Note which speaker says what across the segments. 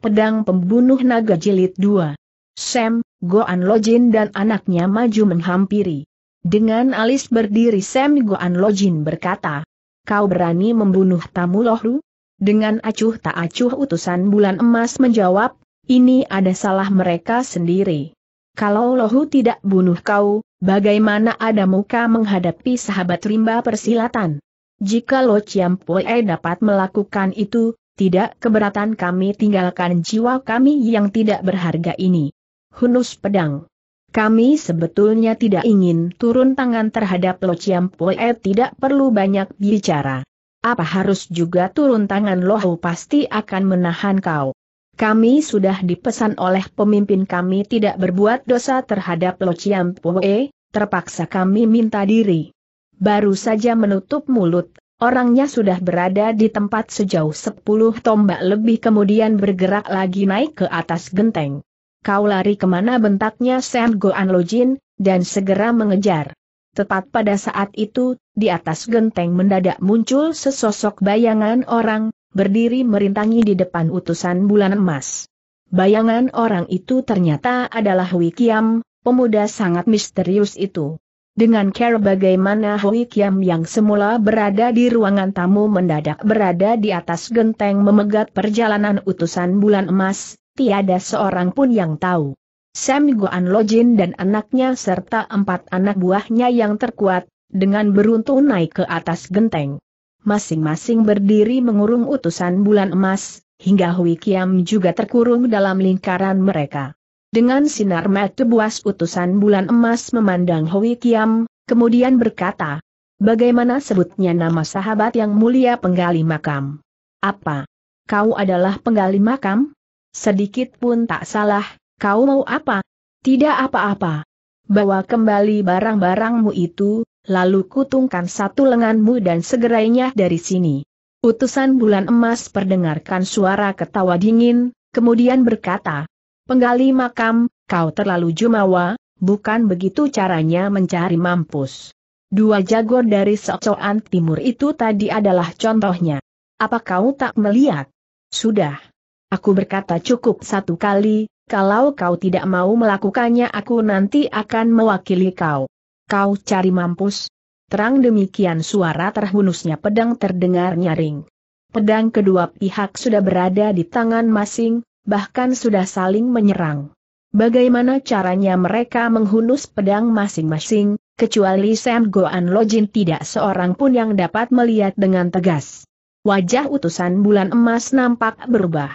Speaker 1: Pedang Pembunuh Naga Jilid 2. Sam, Goan Lojin dan anaknya maju menghampiri. Dengan alis berdiri Sam Goan Lojin berkata, Kau berani membunuh tamu lohru? Dengan acuh tak acuh utusan bulan emas menjawab, ini ada salah mereka sendiri. Kalau lohu tidak bunuh kau, bagaimana ada muka menghadapi sahabat rimba persilatan? Jika Lo Chiam Pue dapat melakukan itu, tidak keberatan kami tinggalkan jiwa kami yang tidak berharga ini. Hunus pedang. Kami sebetulnya tidak ingin turun tangan terhadap Lo Chiam Poe eh, tidak perlu banyak bicara. Apa harus juga turun tangan Hu pasti akan menahan kau. Kami sudah dipesan oleh pemimpin kami tidak berbuat dosa terhadap Lo Chiam Poe, terpaksa kami minta diri. Baru saja menutup mulut Orangnya sudah berada di tempat sejauh sepuluh tombak lebih kemudian bergerak lagi naik ke atas genteng. Kau lari kemana bentaknya Sam Goan Lojin, dan segera mengejar. Tepat pada saat itu, di atas genteng mendadak muncul sesosok bayangan orang, berdiri merintangi di depan utusan bulan emas. Bayangan orang itu ternyata adalah Wikiam, pemuda sangat misterius itu. Dengan cara bagaimana Hui Kiam yang semula berada di ruangan tamu mendadak berada di atas genteng memegat perjalanan utusan bulan emas, tiada seorang pun yang tahu. Sam Goan Lojin dan anaknya serta empat anak buahnya yang terkuat, dengan beruntung naik ke atas genteng. Masing-masing berdiri mengurung utusan bulan emas, hingga Hui Kiam juga terkurung dalam lingkaran mereka. Dengan sinar mata buas utusan bulan emas memandang Hui Kiam, kemudian berkata, Bagaimana sebutnya nama sahabat yang mulia penggali makam? Apa? Kau adalah penggali makam? Sedikit pun tak salah, kau mau apa? Tidak apa-apa. Bawa kembali barang-barangmu itu, lalu kutungkan satu lenganmu dan segerainya dari sini. Utusan bulan emas perdengarkan suara ketawa dingin, kemudian berkata, Penggali makam, kau terlalu jumawa, bukan begitu caranya mencari mampus. Dua jago dari Socoan Timur itu tadi adalah contohnya. Apa kau tak melihat? Sudah. Aku berkata cukup satu kali, kalau kau tidak mau melakukannya aku nanti akan mewakili kau. Kau cari mampus. Terang demikian suara terhunusnya pedang terdengar nyaring. Pedang kedua pihak sudah berada di tangan masing, bahkan sudah saling menyerang. Bagaimana caranya mereka menghunus pedang masing-masing, kecuali Sam Goan Lojin tidak seorang pun yang dapat melihat dengan tegas. Wajah utusan bulan emas nampak berubah.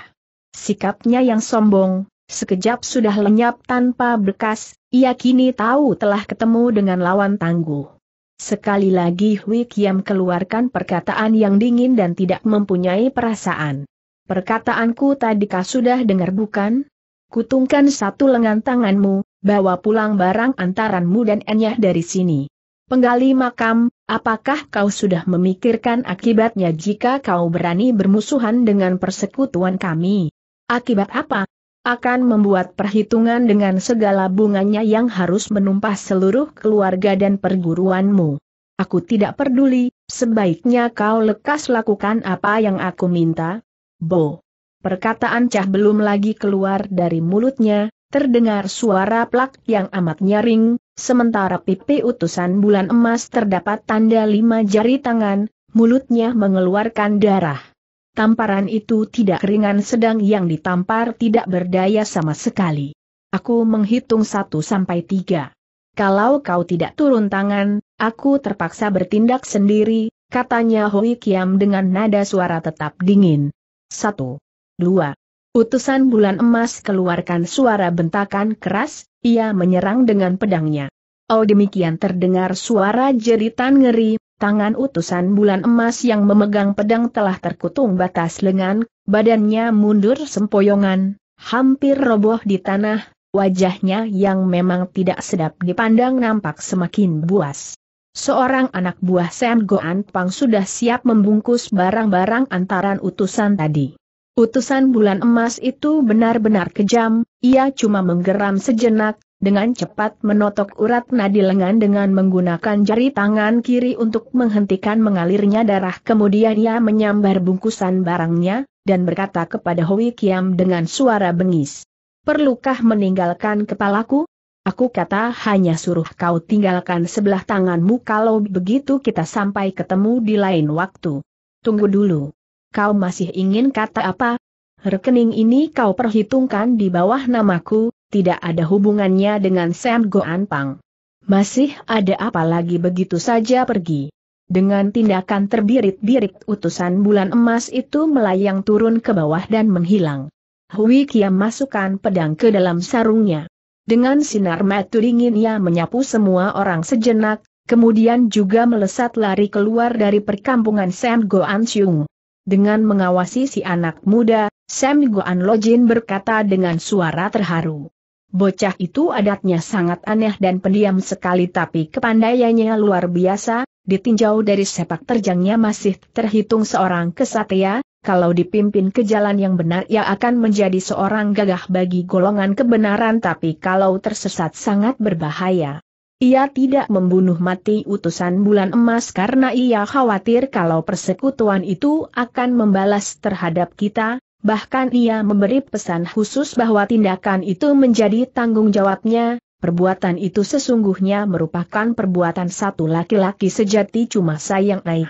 Speaker 1: Sikapnya yang sombong, sekejap sudah lenyap tanpa bekas, ia kini tahu telah ketemu dengan lawan tangguh. Sekali lagi Hui Kiam keluarkan perkataan yang dingin dan tidak mempunyai perasaan. Perkataanku tadi kau sudah dengar bukan? Kutungkan satu lengan tanganmu, bawa pulang barang antaranmu dan enyah dari sini. Penggali makam, apakah kau sudah memikirkan akibatnya jika kau berani bermusuhan dengan persekutuan kami? Akibat apa? Akan membuat perhitungan dengan segala bunganya yang harus menumpas seluruh keluarga dan perguruanmu. Aku tidak peduli, sebaiknya kau lekas lakukan apa yang aku minta, Bo. Perkataan Cah belum lagi keluar dari mulutnya, terdengar suara plak yang amat nyaring, sementara pipi utusan bulan emas terdapat tanda lima jari tangan, mulutnya mengeluarkan darah. Tamparan itu tidak ringan sedang yang ditampar tidak berdaya sama sekali. Aku menghitung satu sampai tiga. Kalau kau tidak turun tangan, aku terpaksa bertindak sendiri, katanya Hoi Kiam dengan nada suara tetap dingin. Satu. Dua. Utusan bulan emas keluarkan suara bentakan keras, ia menyerang dengan pedangnya. Oh demikian terdengar suara jeritan ngeri, tangan utusan bulan emas yang memegang pedang telah terkutung batas lengan, badannya mundur sempoyongan, hampir roboh di tanah, wajahnya yang memang tidak sedap dipandang nampak semakin buas. Seorang anak buah Sen Goan Pang sudah siap membungkus barang-barang antaran utusan tadi. Utusan bulan emas itu benar-benar kejam, ia cuma menggeram sejenak, dengan cepat menotok urat nadi lengan dengan menggunakan jari tangan kiri untuk menghentikan mengalirnya darah kemudian ia menyambar bungkusan barangnya, dan berkata kepada Hui Kiam dengan suara bengis. Perlukah meninggalkan kepalaku? Aku kata hanya suruh kau tinggalkan sebelah tanganmu kalau begitu kita sampai ketemu di lain waktu. Tunggu dulu. Kau masih ingin kata apa? Rekening ini kau perhitungkan di bawah namaku, tidak ada hubungannya dengan Sam Goan Pang. Masih ada apa lagi begitu saja pergi? Dengan tindakan terbirit-birit utusan bulan emas itu melayang turun ke bawah dan menghilang. Hui Kiam masukkan pedang ke dalam sarungnya. Dengan sinar mata dingin ia menyapu semua orang sejenak, kemudian juga melesat lari keluar dari perkampungan Sam Goan Siung. Dengan mengawasi si anak muda, Sam Goan Lojin berkata dengan suara terharu. Bocah itu adatnya sangat aneh dan pendiam sekali tapi kepandaiannya luar biasa, ditinjau dari sepak terjangnya masih terhitung seorang kesatria, kalau dipimpin ke jalan yang benar ia akan menjadi seorang gagah bagi golongan kebenaran tapi kalau tersesat sangat berbahaya. Ia tidak membunuh mati utusan bulan emas karena ia khawatir kalau persekutuan itu akan membalas terhadap kita, bahkan ia memberi pesan khusus bahwa tindakan itu menjadi tanggung jawabnya, perbuatan itu sesungguhnya merupakan perbuatan satu laki-laki sejati cuma sayang naik. Eh.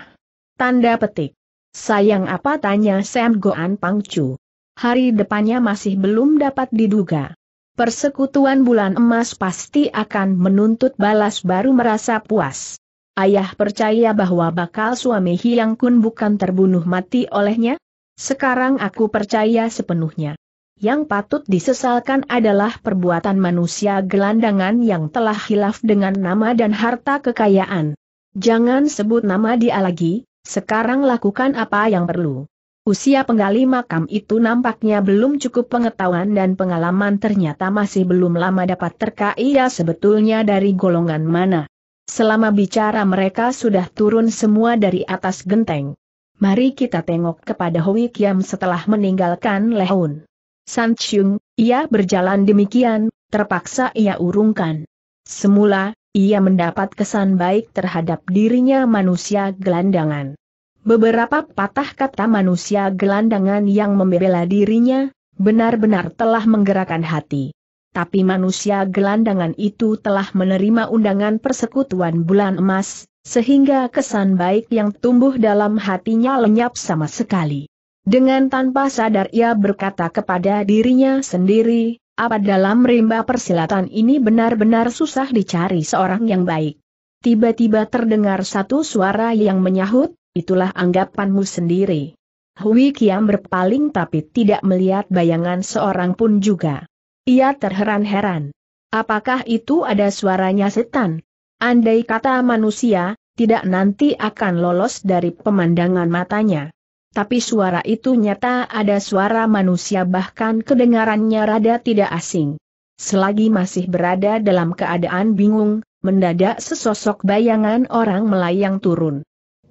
Speaker 1: Tanda petik Sayang apa tanya Sam Goan Pangcu. Hari depannya masih belum dapat diduga. Persekutuan bulan emas pasti akan menuntut balas baru merasa puas. Ayah percaya bahwa bakal suami Hilang Kun bukan terbunuh mati olehnya? Sekarang aku percaya sepenuhnya. Yang patut disesalkan adalah perbuatan manusia gelandangan yang telah hilaf dengan nama dan harta kekayaan. Jangan sebut nama dia lagi, sekarang lakukan apa yang perlu. Usia penggali makam itu nampaknya belum cukup pengetahuan dan pengalaman ternyata masih belum lama dapat terka ia ya sebetulnya dari golongan mana. Selama bicara mereka sudah turun semua dari atas genteng. Mari kita tengok kepada Hui Kiam setelah meninggalkan Lehun. San Chung, ia berjalan demikian, terpaksa ia urungkan. Semula, ia mendapat kesan baik terhadap dirinya manusia gelandangan. Beberapa patah kata manusia gelandangan yang membela dirinya, benar-benar telah menggerakkan hati. Tapi manusia gelandangan itu telah menerima undangan persekutuan bulan emas, sehingga kesan baik yang tumbuh dalam hatinya lenyap sama sekali. Dengan tanpa sadar ia berkata kepada dirinya sendiri, apa dalam rimba persilatan ini benar-benar susah dicari seorang yang baik? Tiba-tiba terdengar satu suara yang menyahut, itulah anggapanmu sendiri. Hui Kiam berpaling tapi tidak melihat bayangan seorang pun juga. Ia terheran-heran. Apakah itu ada suaranya setan? Andai kata manusia, tidak nanti akan lolos dari pemandangan matanya tapi suara itu nyata ada suara manusia bahkan kedengarannya rada tidak asing. Selagi masih berada dalam keadaan bingung, mendadak sesosok bayangan orang melayang turun.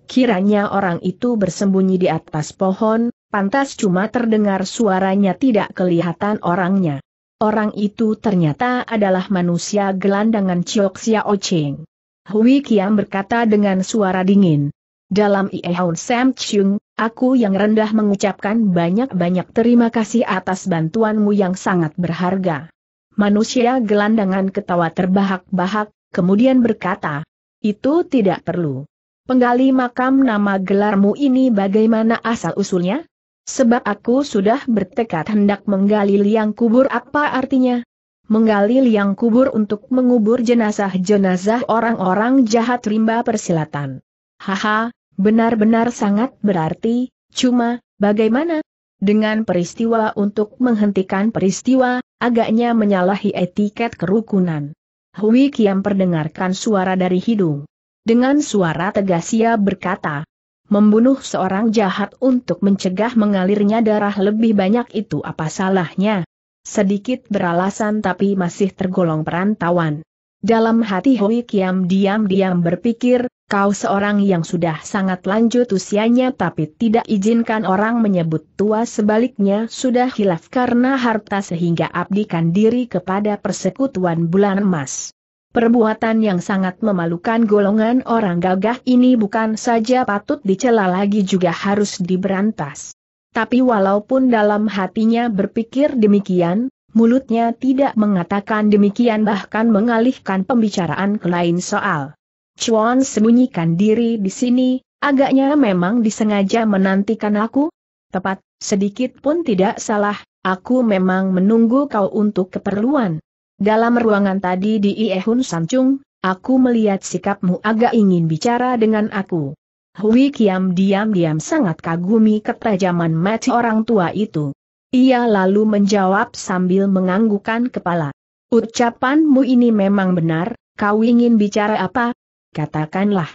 Speaker 1: Kiranya orang itu bersembunyi di atas pohon, pantas cuma terdengar suaranya tidak kelihatan orangnya. Orang itu ternyata adalah manusia gelandangan Cioksia Ocheng. Hui Kiam berkata dengan suara dingin. Dalam Ieon Sam Chung, aku yang rendah mengucapkan banyak-banyak terima kasih atas bantuanmu yang sangat berharga. Manusia gelandangan ketawa terbahak-bahak, kemudian berkata, itu tidak perlu. Penggali makam nama gelarmu ini bagaimana asal-usulnya? Sebab aku sudah bertekad hendak menggali liang kubur apa artinya? Menggali liang kubur untuk mengubur jenazah-jenazah orang-orang jahat rimba persilatan. Haha, benar-benar sangat berarti, cuma, bagaimana? Dengan peristiwa untuk menghentikan peristiwa, agaknya menyalahi etiket kerukunan. Hui Kiam perdengarkan suara dari hidung. Dengan suara tegas ia berkata, Membunuh seorang jahat untuk mencegah mengalirnya darah lebih banyak itu apa salahnya? Sedikit beralasan tapi masih tergolong perantauan. Dalam hati Hui Kiam diam-diam berpikir, kau seorang yang sudah sangat lanjut usianya tapi tidak izinkan orang menyebut tua sebaliknya sudah hilaf karena harta sehingga abdikan diri kepada persekutuan bulan emas. Perbuatan yang sangat memalukan golongan orang gagah ini bukan saja patut dicela lagi juga harus diberantas. Tapi walaupun dalam hatinya berpikir demikian, mulutnya tidak mengatakan demikian bahkan mengalihkan pembicaraan ke lain soal. Chuan sembunyikan diri di sini, agaknya memang disengaja menantikan aku? Tepat, sedikit pun tidak salah, aku memang menunggu kau untuk keperluan. Dalam ruangan tadi di Iehun Sancung, aku melihat sikapmu agak ingin bicara dengan aku. Hui Kiam diam-diam sangat kagumi ketajaman mati orang tua itu. Ia lalu menjawab sambil menganggukan kepala. Ucapanmu ini memang benar, kau ingin bicara apa? Katakanlah.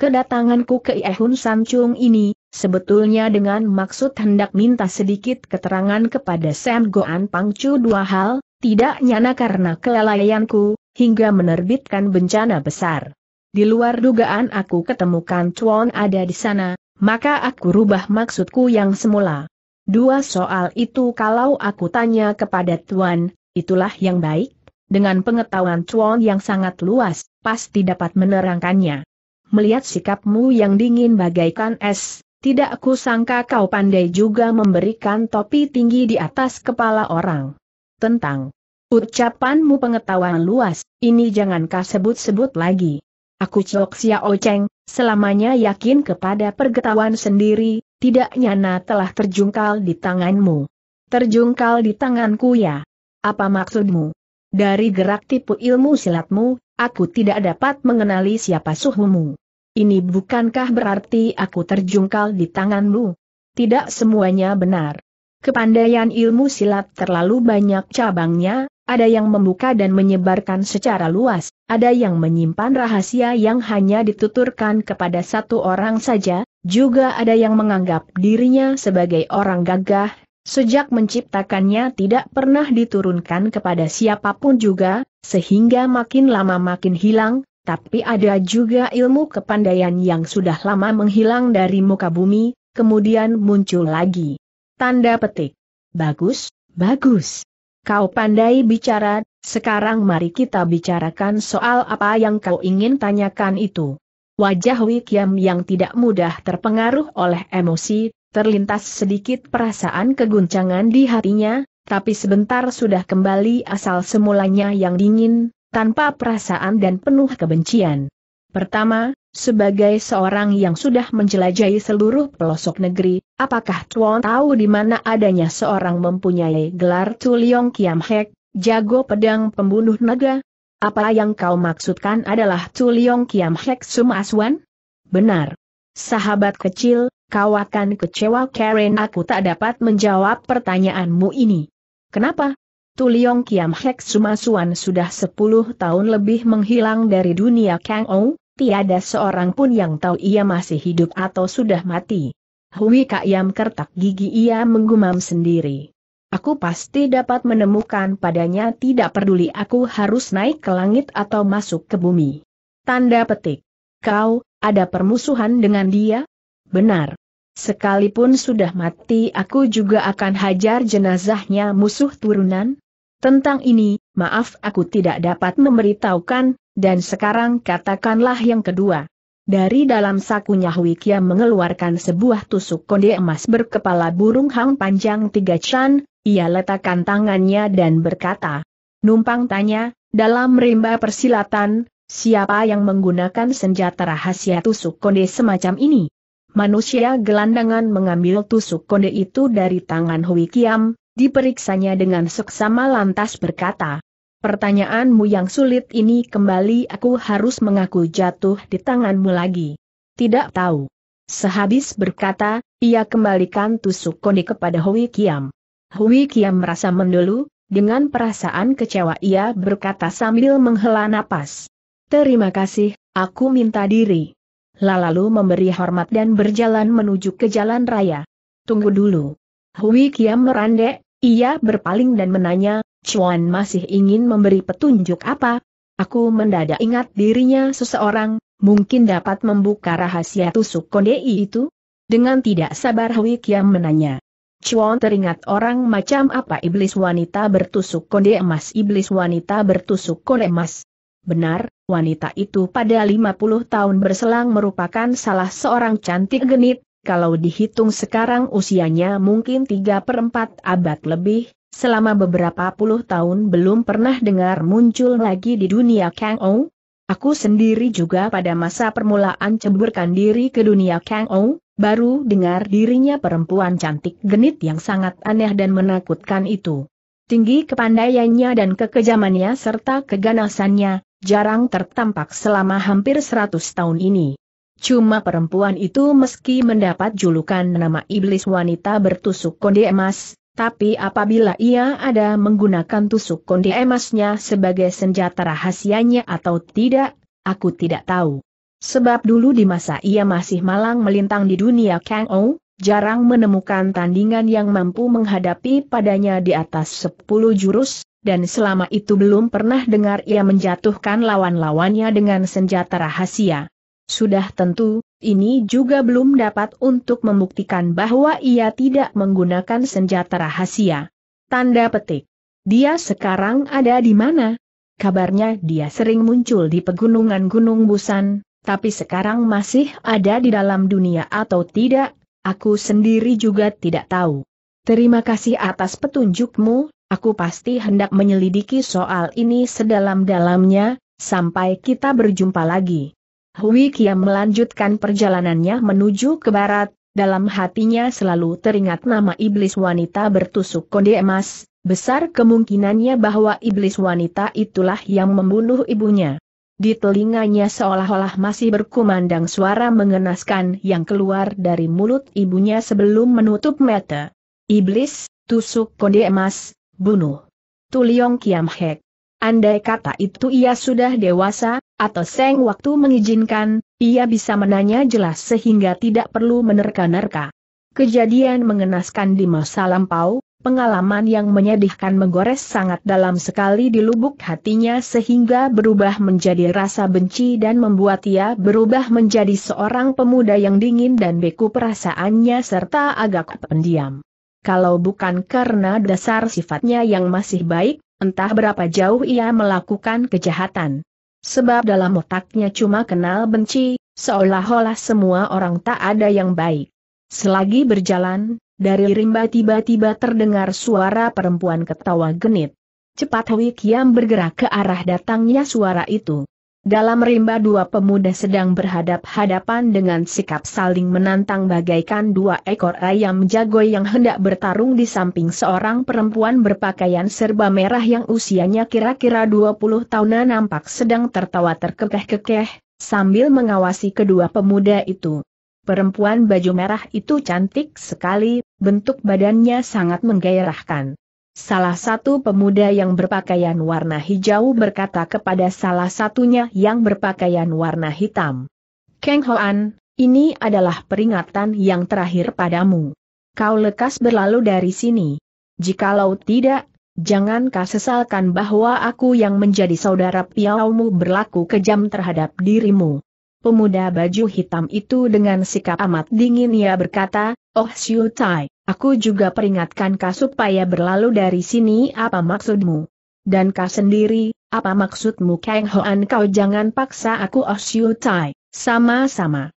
Speaker 1: Kedatanganku ke Ehun Sancung ini, sebetulnya dengan maksud hendak minta sedikit keterangan kepada Sam Goan Pangcu dua hal, tidak nyana karena kelalaianku, hingga menerbitkan bencana besar. Di luar dugaan aku ketemukan Chuan ada di sana, maka aku rubah maksudku yang semula. Dua soal itu kalau aku tanya kepada Tuan, itulah yang baik, dengan pengetahuan Tuan yang sangat luas, pasti dapat menerangkannya. Melihat sikapmu yang dingin bagaikan es, tidak aku sangka kau pandai juga memberikan topi tinggi di atas kepala orang. Tentang ucapanmu pengetahuan luas, ini jangan kau sebut-sebut lagi. Aku Cok Xiao Cheng, selamanya yakin kepada pergetahuan sendiri, tidak nyana telah terjungkal di tanganmu. Terjungkal di tanganku ya. Apa maksudmu? Dari gerak tipu ilmu silatmu, aku tidak dapat mengenali siapa suhumu. Ini bukankah berarti aku terjungkal di tanganmu? Tidak semuanya benar. Kepandaian ilmu silat terlalu banyak cabangnya, ada yang membuka dan menyebarkan secara luas, ada yang menyimpan rahasia yang hanya dituturkan kepada satu orang saja, juga ada yang menganggap dirinya sebagai orang gagah, sejak menciptakannya tidak pernah diturunkan kepada siapapun juga, sehingga makin lama makin hilang, tapi ada juga ilmu kepandaian yang sudah lama menghilang dari muka bumi, kemudian muncul lagi. Tanda petik. Bagus, bagus. Kau pandai bicara, sekarang mari kita bicarakan soal apa yang kau ingin tanyakan itu. Wajah Wikiam yang tidak mudah terpengaruh oleh emosi, terlintas sedikit perasaan keguncangan di hatinya, tapi sebentar sudah kembali asal semulanya yang dingin, tanpa perasaan dan penuh kebencian. Pertama, sebagai seorang yang sudah menjelajahi seluruh pelosok negeri, apakah Tuan tahu di mana adanya seorang mempunyai gelar Tuliong Kiam Hek, jago pedang pembunuh naga? Apa yang kau maksudkan adalah Tuliong Kiam Hek Sum Aswan? Benar. Sahabat kecil, kau akan kecewa Karen aku tak dapat menjawab pertanyaanmu ini. Kenapa? Tuliong Kiam Hek Sum Aswan sudah 10 tahun lebih menghilang dari dunia Kang Ou, tiada seorang pun yang tahu ia masih hidup atau sudah mati. Hui Kak Yam kertak gigi ia menggumam sendiri. Aku pasti dapat menemukan padanya tidak peduli aku harus naik ke langit atau masuk ke bumi. Tanda petik. Kau, ada permusuhan dengan dia? Benar. Sekalipun sudah mati aku juga akan hajar jenazahnya musuh turunan? Tentang ini, maaf aku tidak dapat memberitahukan, dan sekarang katakanlah yang kedua. Dari dalam sakunya Hui mengeluarkan sebuah tusuk konde emas berkepala burung hang panjang tiga chan, ia letakkan tangannya dan berkata, Numpang tanya, dalam rimba persilatan, siapa yang menggunakan senjata rahasia tusuk konde semacam ini? Manusia gelandangan mengambil tusuk konde itu dari tangan Hui Kiam, diperiksanya dengan seksama lantas berkata, Pertanyaanmu yang sulit ini kembali aku harus mengaku jatuh di tanganmu lagi. Tidak tahu. Sehabis berkata, ia kembalikan tusuk konde kepada Hui Kiam. Hui Kiam merasa mendulu, dengan perasaan kecewa ia berkata sambil menghela napas. Terima kasih, aku minta diri. Lalu memberi hormat dan berjalan menuju ke jalan raya. Tunggu dulu. Hui Kiam merandek, ia berpaling dan menanya, Chuan masih ingin memberi petunjuk apa? Aku mendadak ingat dirinya seseorang, mungkin dapat membuka rahasia tusuk kondei itu? Dengan tidak sabar Hui Kiam menanya. Chuan teringat orang macam apa iblis wanita bertusuk kode emas iblis wanita bertusuk kode emas. Benar, wanita itu pada 50 tahun berselang merupakan salah seorang cantik genit, kalau dihitung sekarang usianya mungkin 3 per 4 abad lebih, selama beberapa puluh tahun belum pernah dengar muncul lagi di dunia Kang Ou. Aku sendiri juga pada masa permulaan ceburkan diri ke dunia Kang Ou, baru dengar dirinya perempuan cantik genit yang sangat aneh dan menakutkan itu. Tinggi kepandaiannya dan kekejamannya serta keganasannya, jarang tertampak selama hampir seratus tahun ini. Cuma perempuan itu meski mendapat julukan nama iblis wanita bertusuk konde emas, tapi apabila ia ada menggunakan tusuk konde emasnya sebagai senjata rahasianya atau tidak, aku tidak tahu. Sebab dulu di masa ia masih malang melintang di dunia Kang Ou, jarang menemukan tandingan yang mampu menghadapi padanya di atas 10 jurus, dan selama itu belum pernah dengar ia menjatuhkan lawan-lawannya dengan senjata rahasia. Sudah tentu, ini juga belum dapat untuk membuktikan bahwa ia tidak menggunakan senjata rahasia. Tanda petik. Dia sekarang ada di mana? Kabarnya dia sering muncul di pegunungan Gunung Busan, tapi sekarang masih ada di dalam dunia atau tidak, aku sendiri juga tidak tahu. Terima kasih atas petunjukmu, aku pasti hendak menyelidiki soal ini sedalam-dalamnya, sampai kita berjumpa lagi. Hui Kiam melanjutkan perjalanannya menuju ke barat, dalam hatinya selalu teringat nama iblis wanita bertusuk konde emas, besar kemungkinannya bahwa iblis wanita itulah yang membunuh ibunya. Di telinganya seolah-olah masih berkumandang suara mengenaskan yang keluar dari mulut ibunya sebelum menutup mata. Iblis, tusuk kode emas, bunuh. Tuliong Kiam Hek. Andai kata itu ia sudah dewasa, atau seng waktu mengizinkan, ia bisa menanya jelas sehingga tidak perlu menerka-nerka. Kejadian mengenaskan di masa lampau, Pengalaman yang menyedihkan menggores sangat dalam sekali di lubuk hatinya sehingga berubah menjadi rasa benci dan membuat ia berubah menjadi seorang pemuda yang dingin dan beku perasaannya serta agak pendiam. Kalau bukan karena dasar sifatnya yang masih baik, entah berapa jauh ia melakukan kejahatan. Sebab dalam otaknya cuma kenal benci, seolah-olah semua orang tak ada yang baik. Selagi berjalan, dari rimba tiba-tiba terdengar suara perempuan ketawa genit. Cepat Hui Kiam bergerak ke arah datangnya suara itu. Dalam rimba dua pemuda sedang berhadap-hadapan dengan sikap saling menantang bagaikan dua ekor ayam jago yang hendak bertarung di samping seorang perempuan berpakaian serba merah yang usianya kira-kira 20 tahunan nampak sedang tertawa terkekeh-kekeh, sambil mengawasi kedua pemuda itu. Perempuan baju merah itu cantik sekali, bentuk badannya sangat menggairahkan. Salah satu pemuda yang berpakaian warna hijau berkata kepada salah satunya yang berpakaian warna hitam. Kang Hoan, ini adalah peringatan yang terakhir padamu. Kau lekas berlalu dari sini. Jikalau tidak, jangan kau sesalkan bahwa aku yang menjadi saudara piaumu berlaku kejam terhadap dirimu. Pemuda baju hitam itu dengan sikap amat dingin ia berkata, Oh Siu Tai, aku juga peringatkan kau supaya berlalu dari sini apa maksudmu? Dan kau sendiri, apa maksudmu Kang Hoan kau jangan paksa aku Oh Siu Tai, sama-sama.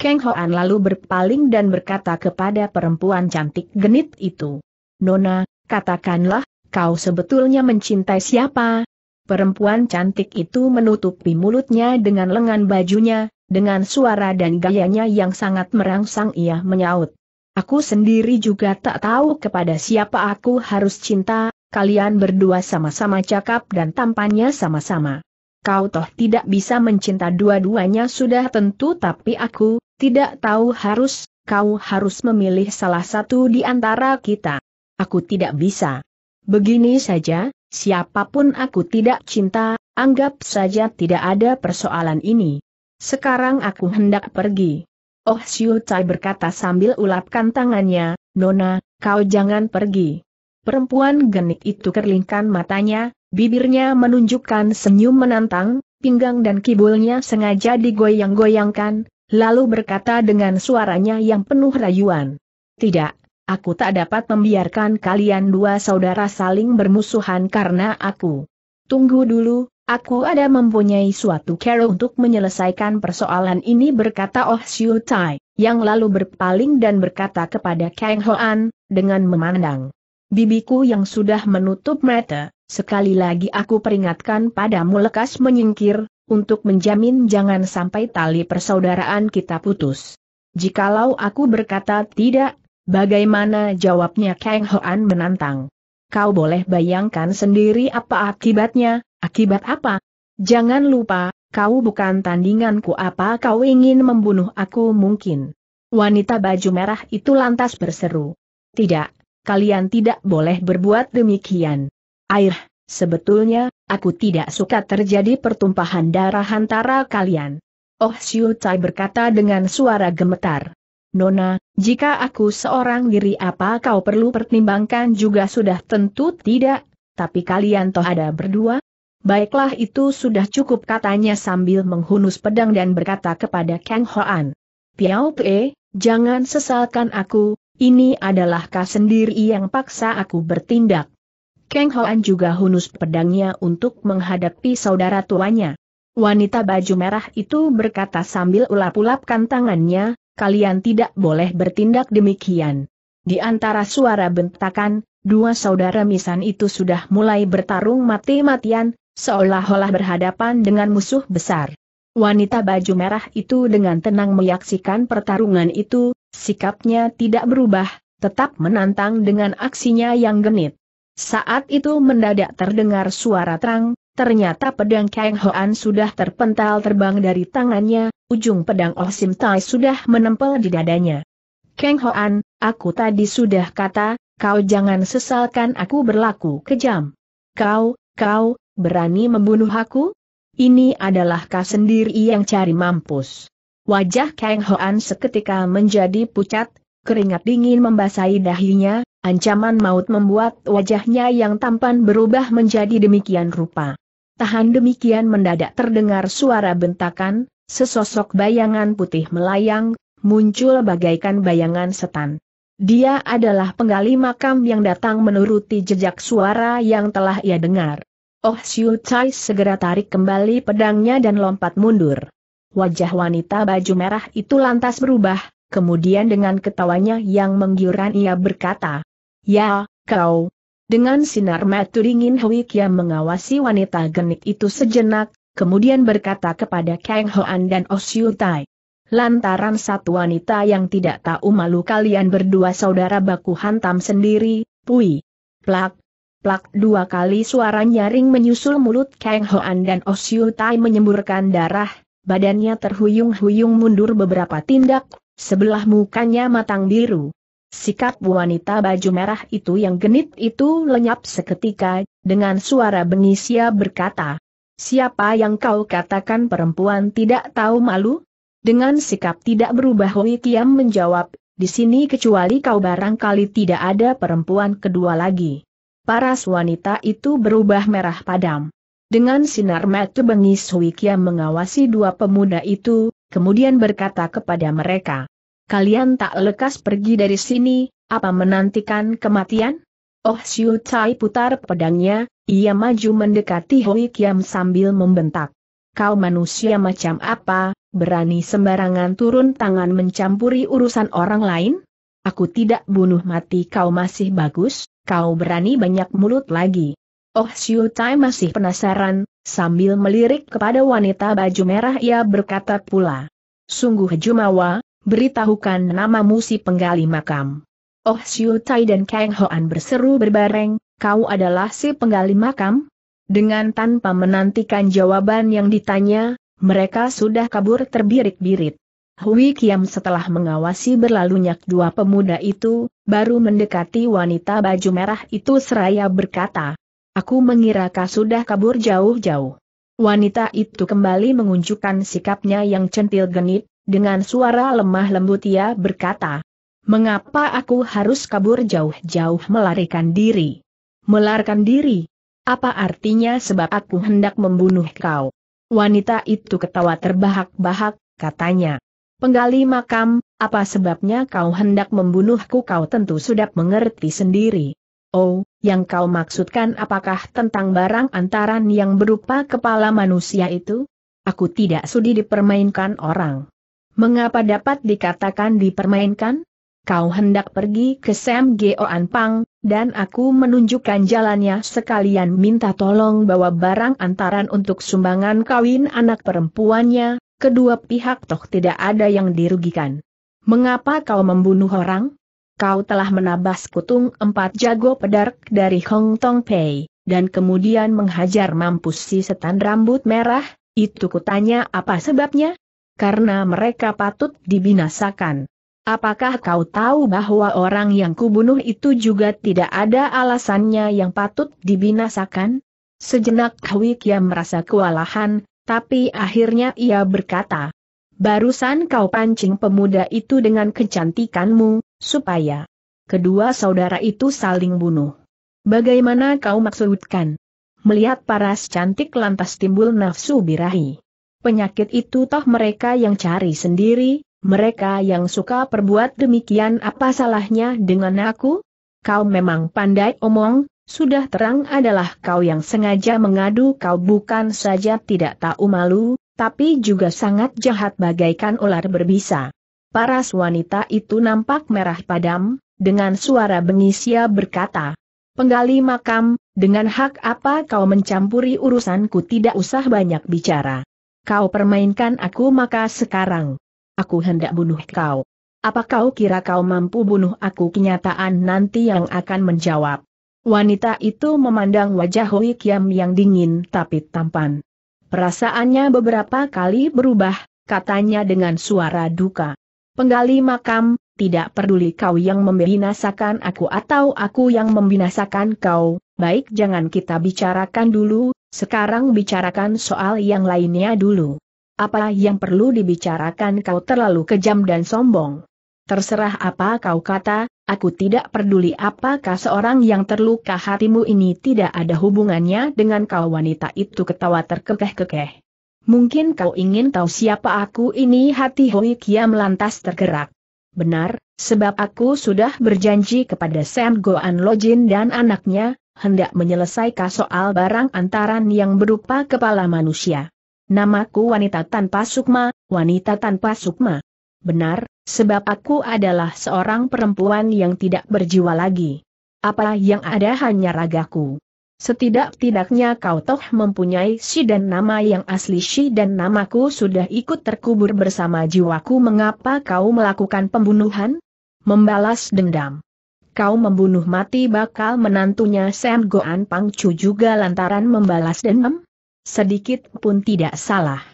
Speaker 1: Kang Hoan lalu berpaling dan berkata kepada perempuan cantik genit itu. Nona, katakanlah, kau sebetulnya mencintai siapa, Perempuan cantik itu menutupi mulutnya dengan lengan bajunya, dengan suara dan gayanya yang sangat merangsang ia menyaut. Aku sendiri juga tak tahu kepada siapa aku harus cinta, kalian berdua sama-sama cakap dan tampannya sama-sama. Kau toh tidak bisa mencinta dua-duanya sudah tentu tapi aku, tidak tahu harus, kau harus memilih salah satu di antara kita. Aku tidak bisa. Begini saja, Siapapun aku tidak cinta, anggap saja tidak ada persoalan ini. Sekarang aku hendak pergi. Oh Siu Cai berkata sambil ulapkan tangannya, Nona, kau jangan pergi. Perempuan genit itu kerlingkan matanya, bibirnya menunjukkan senyum menantang, pinggang dan kibulnya sengaja digoyang-goyangkan, lalu berkata dengan suaranya yang penuh rayuan. Tidak, aku tak dapat membiarkan kalian dua saudara saling bermusuhan karena aku. Tunggu dulu, aku ada mempunyai suatu cara untuk menyelesaikan persoalan ini berkata Oh Siu Tai, yang lalu berpaling dan berkata kepada Kang Hoan, dengan memandang. Bibiku yang sudah menutup mata, sekali lagi aku peringatkan padamu lekas menyingkir, untuk menjamin jangan sampai tali persaudaraan kita putus. Jikalau aku berkata tidak, Bagaimana jawabnya Kang Hoan menantang? Kau boleh bayangkan sendiri apa akibatnya, akibat apa? Jangan lupa, kau bukan tandinganku apa kau ingin membunuh aku mungkin. Wanita baju merah itu lantas berseru. Tidak, kalian tidak boleh berbuat demikian. Air, sebetulnya, aku tidak suka terjadi pertumpahan darah antara kalian. Oh Siu Chai berkata dengan suara gemetar. Nona, jika aku seorang diri apa kau perlu pertimbangkan juga sudah tentu tidak, tapi kalian toh ada berdua? Baiklah itu sudah cukup katanya sambil menghunus pedang dan berkata kepada Kang Hoan. Piao Pe, jangan sesalkan aku, ini adalah kau sendiri yang paksa aku bertindak. Kang Hoan juga hunus pedangnya untuk menghadapi saudara tuanya. Wanita baju merah itu berkata sambil ulap-ulapkan tangannya, kalian tidak boleh bertindak demikian. Di antara suara bentakan, dua saudara misan itu sudah mulai bertarung mati-matian, seolah-olah berhadapan dengan musuh besar. Wanita baju merah itu dengan tenang menyaksikan pertarungan itu, sikapnya tidak berubah, tetap menantang dengan aksinya yang genit. Saat itu mendadak terdengar suara terang, Ternyata pedang Kang Hoan sudah terpental terbang dari tangannya, ujung pedang Oh Sim Tai sudah menempel di dadanya. Kang Hoan, aku tadi sudah kata, kau jangan sesalkan aku berlaku kejam. Kau, kau, berani membunuh aku? Ini adalah kau sendiri yang cari mampus. Wajah Kang Hoan seketika menjadi pucat, keringat dingin membasahi dahinya, ancaman maut membuat wajahnya yang tampan berubah menjadi demikian rupa. Tahan demikian mendadak terdengar suara bentakan, sesosok bayangan putih melayang, muncul bagaikan bayangan setan. Dia adalah penggali makam yang datang menuruti jejak suara yang telah ia dengar. Oh Siu Chai segera tarik kembali pedangnya dan lompat mundur. Wajah wanita baju merah itu lantas berubah, kemudian dengan ketawanya yang menggiurkan ia berkata, Ya, kau, dengan sinar mata dingin Hui Kia mengawasi wanita genit itu sejenak, kemudian berkata kepada Kang Hoan dan Osiu oh Tai. Lantaran satu wanita yang tidak tahu malu kalian berdua saudara baku hantam sendiri, pui. Plak, plak dua kali suara nyaring menyusul mulut Kang Hoan dan Osiu oh Tai menyemburkan darah, badannya terhuyung-huyung mundur beberapa tindak, sebelah mukanya matang biru. Sikap wanita baju merah itu yang genit itu lenyap seketika, dengan suara bengis berkata. Siapa yang kau katakan perempuan tidak tahu malu? Dengan sikap tidak berubah Hui Kiam menjawab, di sini kecuali kau barangkali tidak ada perempuan kedua lagi. Paras wanita itu berubah merah padam. Dengan sinar mata bengis Hui Kiam mengawasi dua pemuda itu, kemudian berkata kepada mereka kalian tak lekas pergi dari sini, apa menantikan kematian? Oh Siu Tai putar pedangnya, ia maju mendekati Hoi Kiam sambil membentak. Kau manusia macam apa, berani sembarangan turun tangan mencampuri urusan orang lain? Aku tidak bunuh mati kau masih bagus, kau berani banyak mulut lagi. Oh Siu Tai masih penasaran, sambil melirik kepada wanita baju merah ia berkata pula. Sungguh jumawa, beritahukan nama si penggali makam. Oh Siu Tai dan Kang Hoan berseru berbareng, kau adalah si penggali makam? Dengan tanpa menantikan jawaban yang ditanya, mereka sudah kabur terbirit-birit. Hui Kiam setelah mengawasi berlalunya dua pemuda itu, baru mendekati wanita baju merah itu seraya berkata, Aku mengira kau sudah kabur jauh-jauh. Wanita itu kembali mengunjukkan sikapnya yang centil genit, dengan suara lemah lembut ia berkata, Mengapa aku harus kabur jauh-jauh melarikan diri? Melarikan diri? Apa artinya sebab aku hendak membunuh kau? Wanita itu ketawa terbahak-bahak, katanya. Penggali makam, apa sebabnya kau hendak membunuhku kau tentu sudah mengerti sendiri. Oh, yang kau maksudkan apakah tentang barang antaran yang berupa kepala manusia itu? Aku tidak sudi dipermainkan orang. Mengapa dapat dikatakan dipermainkan? Kau hendak pergi ke Sam Geo Pang, dan aku menunjukkan jalannya sekalian minta tolong bawa barang antaran untuk sumbangan kawin anak perempuannya, kedua pihak toh tidak ada yang dirugikan. Mengapa kau membunuh orang? Kau telah menabas kutung empat jago pedark dari Hong Tong Pei, dan kemudian menghajar mampus si setan rambut merah, itu kutanya apa sebabnya? karena mereka patut dibinasakan. Apakah kau tahu bahwa orang yang kubunuh itu juga tidak ada alasannya yang patut dibinasakan? Sejenak Hwikya merasa kewalahan, tapi akhirnya ia berkata, Barusan kau pancing pemuda itu dengan kecantikanmu, supaya kedua saudara itu saling bunuh. Bagaimana kau maksudkan? Melihat paras cantik lantas timbul nafsu birahi. Penyakit itu toh mereka yang cari sendiri, mereka yang suka perbuat demikian apa salahnya dengan aku? Kau memang pandai omong, sudah terang adalah kau yang sengaja mengadu kau bukan saja tidak tahu malu, tapi juga sangat jahat bagaikan ular berbisa. Para wanita itu nampak merah padam, dengan suara bengisia berkata, Penggali makam, dengan hak apa kau mencampuri urusanku tidak usah banyak bicara. Kau permainkan aku maka sekarang. Aku hendak bunuh kau. Apa kau kira kau mampu bunuh aku kenyataan nanti yang akan menjawab. Wanita itu memandang wajah Hui Kiam yang dingin tapi tampan. Perasaannya beberapa kali berubah, katanya dengan suara duka. Penggali makam, tidak peduli kau yang membinasakan aku atau aku yang membinasakan kau, baik jangan kita bicarakan dulu, sekarang bicarakan soal yang lainnya dulu. Apa yang perlu dibicarakan kau terlalu kejam dan sombong. Terserah apa kau kata, aku tidak peduli apakah seorang yang terluka hatimu ini tidak ada hubungannya dengan kau wanita itu ketawa terkekeh-kekeh. Mungkin kau ingin tahu siapa aku ini hati Hoi Kiam lantas tergerak. Benar, sebab aku sudah berjanji kepada Sam Goan Lojin dan anaknya, hendak menyelesaikan soal barang antaran yang berupa kepala manusia. Namaku wanita tanpa sukma, wanita tanpa sukma. Benar, sebab aku adalah seorang perempuan yang tidak berjiwa lagi. Apa yang ada hanya ragaku. Setidak-tidaknya kau toh mempunyai si dan nama yang asli si dan namaku sudah ikut terkubur bersama jiwaku mengapa kau melakukan pembunuhan? Membalas dendam kau membunuh mati bakal menantunya Sam Goan Pang Chu juga lantaran membalas dendam? Sedikit pun tidak salah.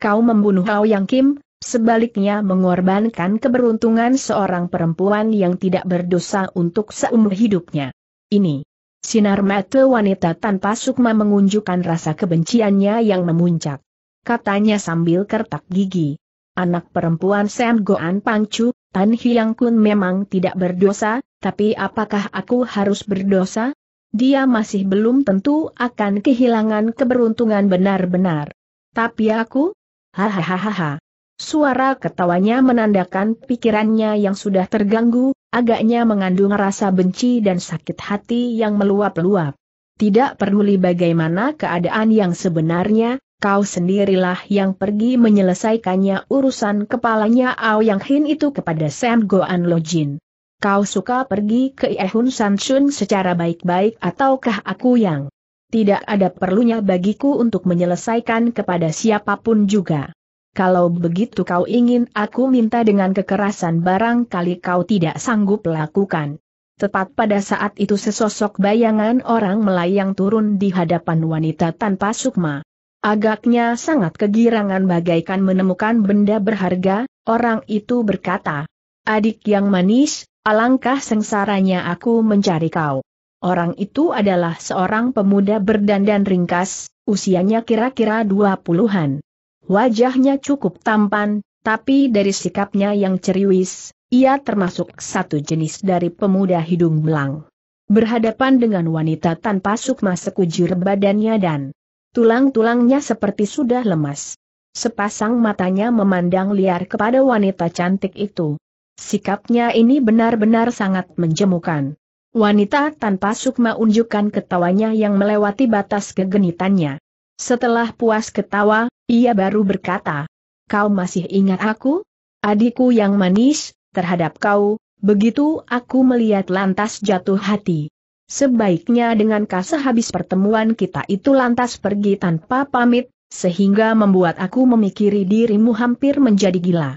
Speaker 1: Kau membunuh Hao Yang Kim, sebaliknya mengorbankan keberuntungan seorang perempuan yang tidak berdosa untuk seumur hidupnya. Ini. Sinar mata wanita tanpa sukma mengunjukkan rasa kebenciannya yang memuncak. Katanya sambil kertak gigi. Anak perempuan Sam Goan Pang Chu Tan Hyang Kun memang tidak berdosa, tapi apakah aku harus berdosa? Dia masih belum tentu akan kehilangan keberuntungan benar-benar. Tapi aku? Hahaha. Suara ketawanya menandakan pikirannya yang sudah terganggu, agaknya mengandung rasa benci dan sakit hati yang meluap-luap. Tidak peduli bagaimana keadaan yang sebenarnya, kau sendirilah yang pergi menyelesaikannya urusan kepalanya Yang Hin itu kepada Sam Goan Lojin. Kau suka pergi ke Ehun Chun secara baik-baik ataukah aku yang tidak ada perlunya bagiku untuk menyelesaikan kepada siapapun juga. Kalau begitu kau ingin aku minta dengan kekerasan barangkali kau tidak sanggup lakukan. Tepat pada saat itu sesosok bayangan orang melayang turun di hadapan wanita tanpa sukma. Agaknya sangat kegirangan bagaikan menemukan benda berharga, orang itu berkata. Adik yang manis, alangkah sengsaranya aku mencari kau. Orang itu adalah seorang pemuda berdandan ringkas, usianya kira-kira dua -kira puluhan. Wajahnya cukup tampan, tapi dari sikapnya yang ceriwis, ia termasuk satu jenis dari pemuda hidung belang. Berhadapan dengan wanita tanpa sukma sekujur badannya dan Tulang-tulangnya seperti sudah lemas. Sepasang matanya memandang liar kepada wanita cantik itu. Sikapnya ini benar-benar sangat menjemukan. Wanita tanpa sukma unjukkan ketawanya yang melewati batas kegenitannya. Setelah puas ketawa, ia baru berkata, Kau masih ingat aku? Adikku yang manis, terhadap kau, begitu aku melihat lantas jatuh hati. Sebaiknya dengan kasih habis pertemuan kita itu lantas pergi tanpa pamit, sehingga membuat aku memikiri dirimu hampir menjadi gila.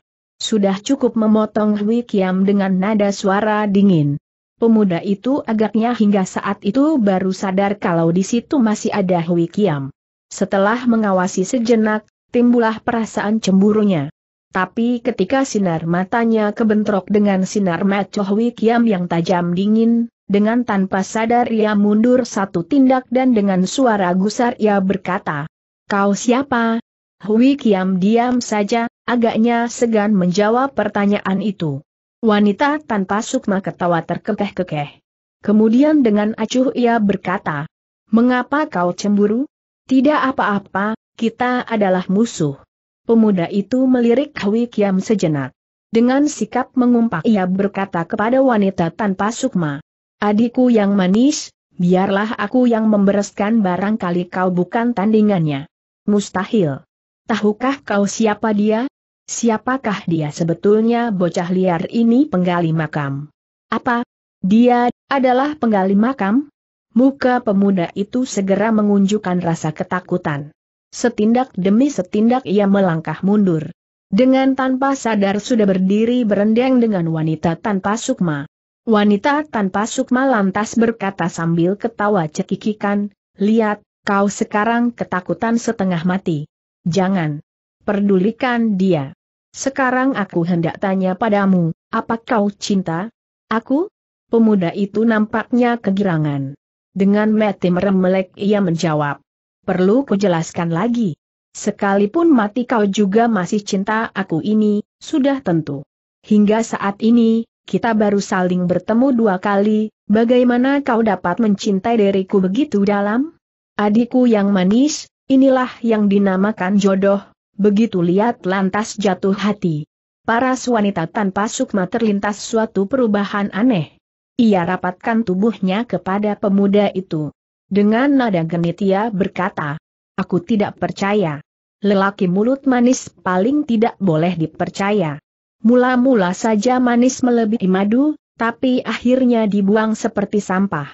Speaker 1: Sudah cukup memotong Hui Kiam dengan nada suara dingin. Pemuda itu agaknya hingga saat itu baru sadar kalau di situ masih ada Hui Kiam. Setelah mengawasi sejenak, timbullah perasaan cemburunya. Tapi ketika sinar matanya kebentrok dengan sinar mata Hui Kiam yang tajam dingin, dengan tanpa sadar ia mundur satu tindak dan dengan suara gusar ia berkata, Kau siapa? Hui Kiam diam saja, agaknya segan menjawab pertanyaan itu. Wanita tanpa sukma ketawa terkekeh-kekeh. Kemudian dengan acuh ia berkata, Mengapa kau cemburu? Tidak apa-apa, kita adalah musuh. Pemuda itu melirik Hui Kiam sejenak. Dengan sikap mengumpat ia berkata kepada wanita tanpa sukma, Adikku yang manis, biarlah aku yang membereskan barangkali kau bukan tandingannya. Mustahil. Tahukah kau siapa dia? Siapakah dia sebetulnya bocah liar ini penggali makam? Apa? Dia adalah penggali makam? Muka pemuda itu segera mengunjukkan rasa ketakutan. Setindak demi setindak ia melangkah mundur. Dengan tanpa sadar sudah berdiri berendeng dengan wanita tanpa sukma. Wanita tanpa sukma lantas berkata sambil ketawa cekikikan, lihat, kau sekarang ketakutan setengah mati. Jangan perdulikan dia. Sekarang aku hendak tanya padamu, apa kau cinta? Aku? Pemuda itu nampaknya kegirangan. Dengan mati remlek ia menjawab. Perlu jelaskan lagi. Sekalipun mati kau juga masih cinta aku ini, sudah tentu. Hingga saat ini, kita baru saling bertemu dua kali, bagaimana kau dapat mencintai diriku begitu dalam? Adikku yang manis, inilah yang dinamakan jodoh, begitu lihat lantas jatuh hati. Paras wanita tanpa sukma terlintas suatu perubahan aneh. Ia rapatkan tubuhnya kepada pemuda itu. Dengan nada genit ia berkata, Aku tidak percaya. Lelaki mulut manis paling tidak boleh dipercaya. Mula-mula saja manis melebihi madu, tapi akhirnya dibuang seperti sampah.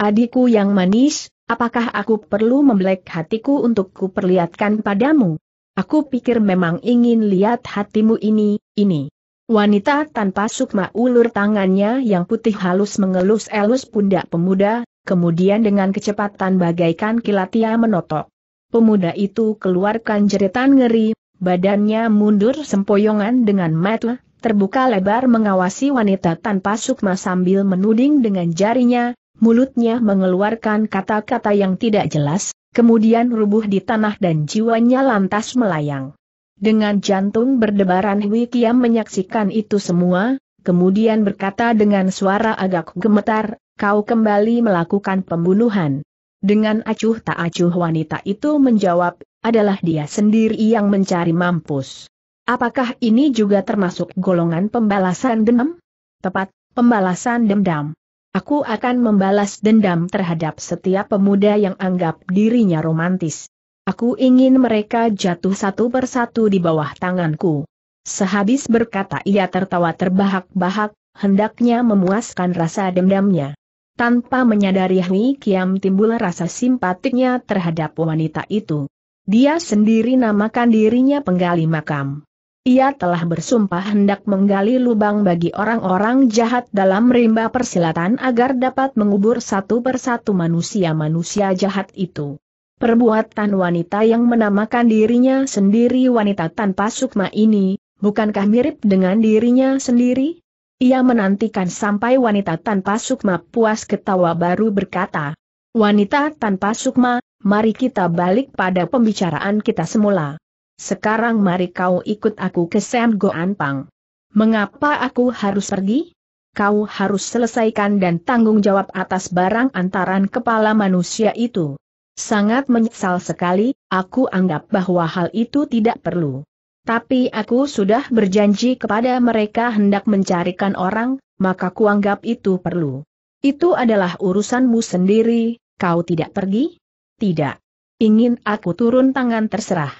Speaker 1: Adikku yang manis, apakah aku perlu membelek hatiku untuk kuperlihatkan padamu? Aku pikir memang ingin lihat hatimu ini, ini. Wanita tanpa sukma ulur tangannya yang putih halus mengelus-elus pundak pemuda, kemudian dengan kecepatan bagaikan kilat ia menotok. Pemuda itu keluarkan jeritan ngeri, Badannya mundur sempoyongan dengan mata, terbuka lebar mengawasi wanita tanpa sukma sambil menuding dengan jarinya, mulutnya mengeluarkan kata-kata yang tidak jelas, kemudian rubuh di tanah dan jiwanya lantas melayang. Dengan jantung berdebaran Hui Kiam menyaksikan itu semua, kemudian berkata dengan suara agak gemetar, kau kembali melakukan pembunuhan. Dengan acuh tak acuh wanita itu menjawab, adalah dia sendiri yang mencari mampus. Apakah ini juga termasuk golongan pembalasan dendam? Tepat, pembalasan dendam. Aku akan membalas dendam terhadap setiap pemuda yang anggap dirinya romantis. Aku ingin mereka jatuh satu persatu di bawah tanganku. Sehabis berkata ia tertawa terbahak-bahak, hendaknya memuaskan rasa dendamnya. Tanpa menyadari Hui Kiam timbul rasa simpatiknya terhadap wanita itu. Dia sendiri namakan dirinya penggali makam. Ia telah bersumpah hendak menggali lubang bagi orang-orang jahat dalam rimba persilatan agar dapat mengubur satu persatu manusia-manusia jahat itu. Perbuatan wanita yang menamakan dirinya sendiri wanita tanpa sukma ini, bukankah mirip dengan dirinya sendiri? Ia menantikan sampai wanita tanpa sukma puas ketawa baru berkata, Wanita tanpa sukma, mari kita balik pada pembicaraan kita semula. Sekarang mari kau ikut aku ke Sam Pang. Mengapa aku harus pergi? Kau harus selesaikan dan tanggung jawab atas barang antaran kepala manusia itu. Sangat menyesal sekali, aku anggap bahwa hal itu tidak perlu. Tapi aku sudah berjanji kepada mereka hendak mencarikan orang, maka kuanggap itu perlu. Itu adalah urusanmu sendiri, kau tidak pergi? Tidak. Ingin aku turun tangan terserah.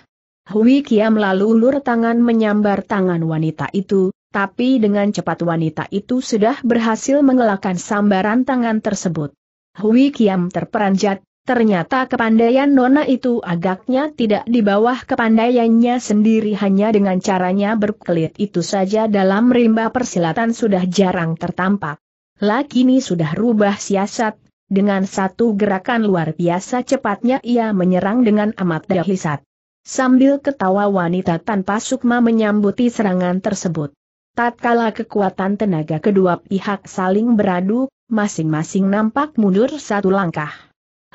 Speaker 1: Hui Kiam lalu ulur tangan menyambar tangan wanita itu, tapi dengan cepat wanita itu sudah berhasil mengelakkan sambaran tangan tersebut. Hui Kiam terperanjat, Ternyata kepandaian Nona itu agaknya tidak di bawah kepandaiannya sendiri hanya dengan caranya berkelit itu saja dalam rimba persilatan sudah jarang tertampak. Lakini ini sudah rubah siasat, dengan satu gerakan luar biasa cepatnya ia menyerang dengan amat dahisat. Sambil ketawa wanita tanpa sukma menyambuti serangan tersebut. Tatkala kekuatan tenaga kedua pihak saling beradu, masing-masing nampak mundur satu langkah.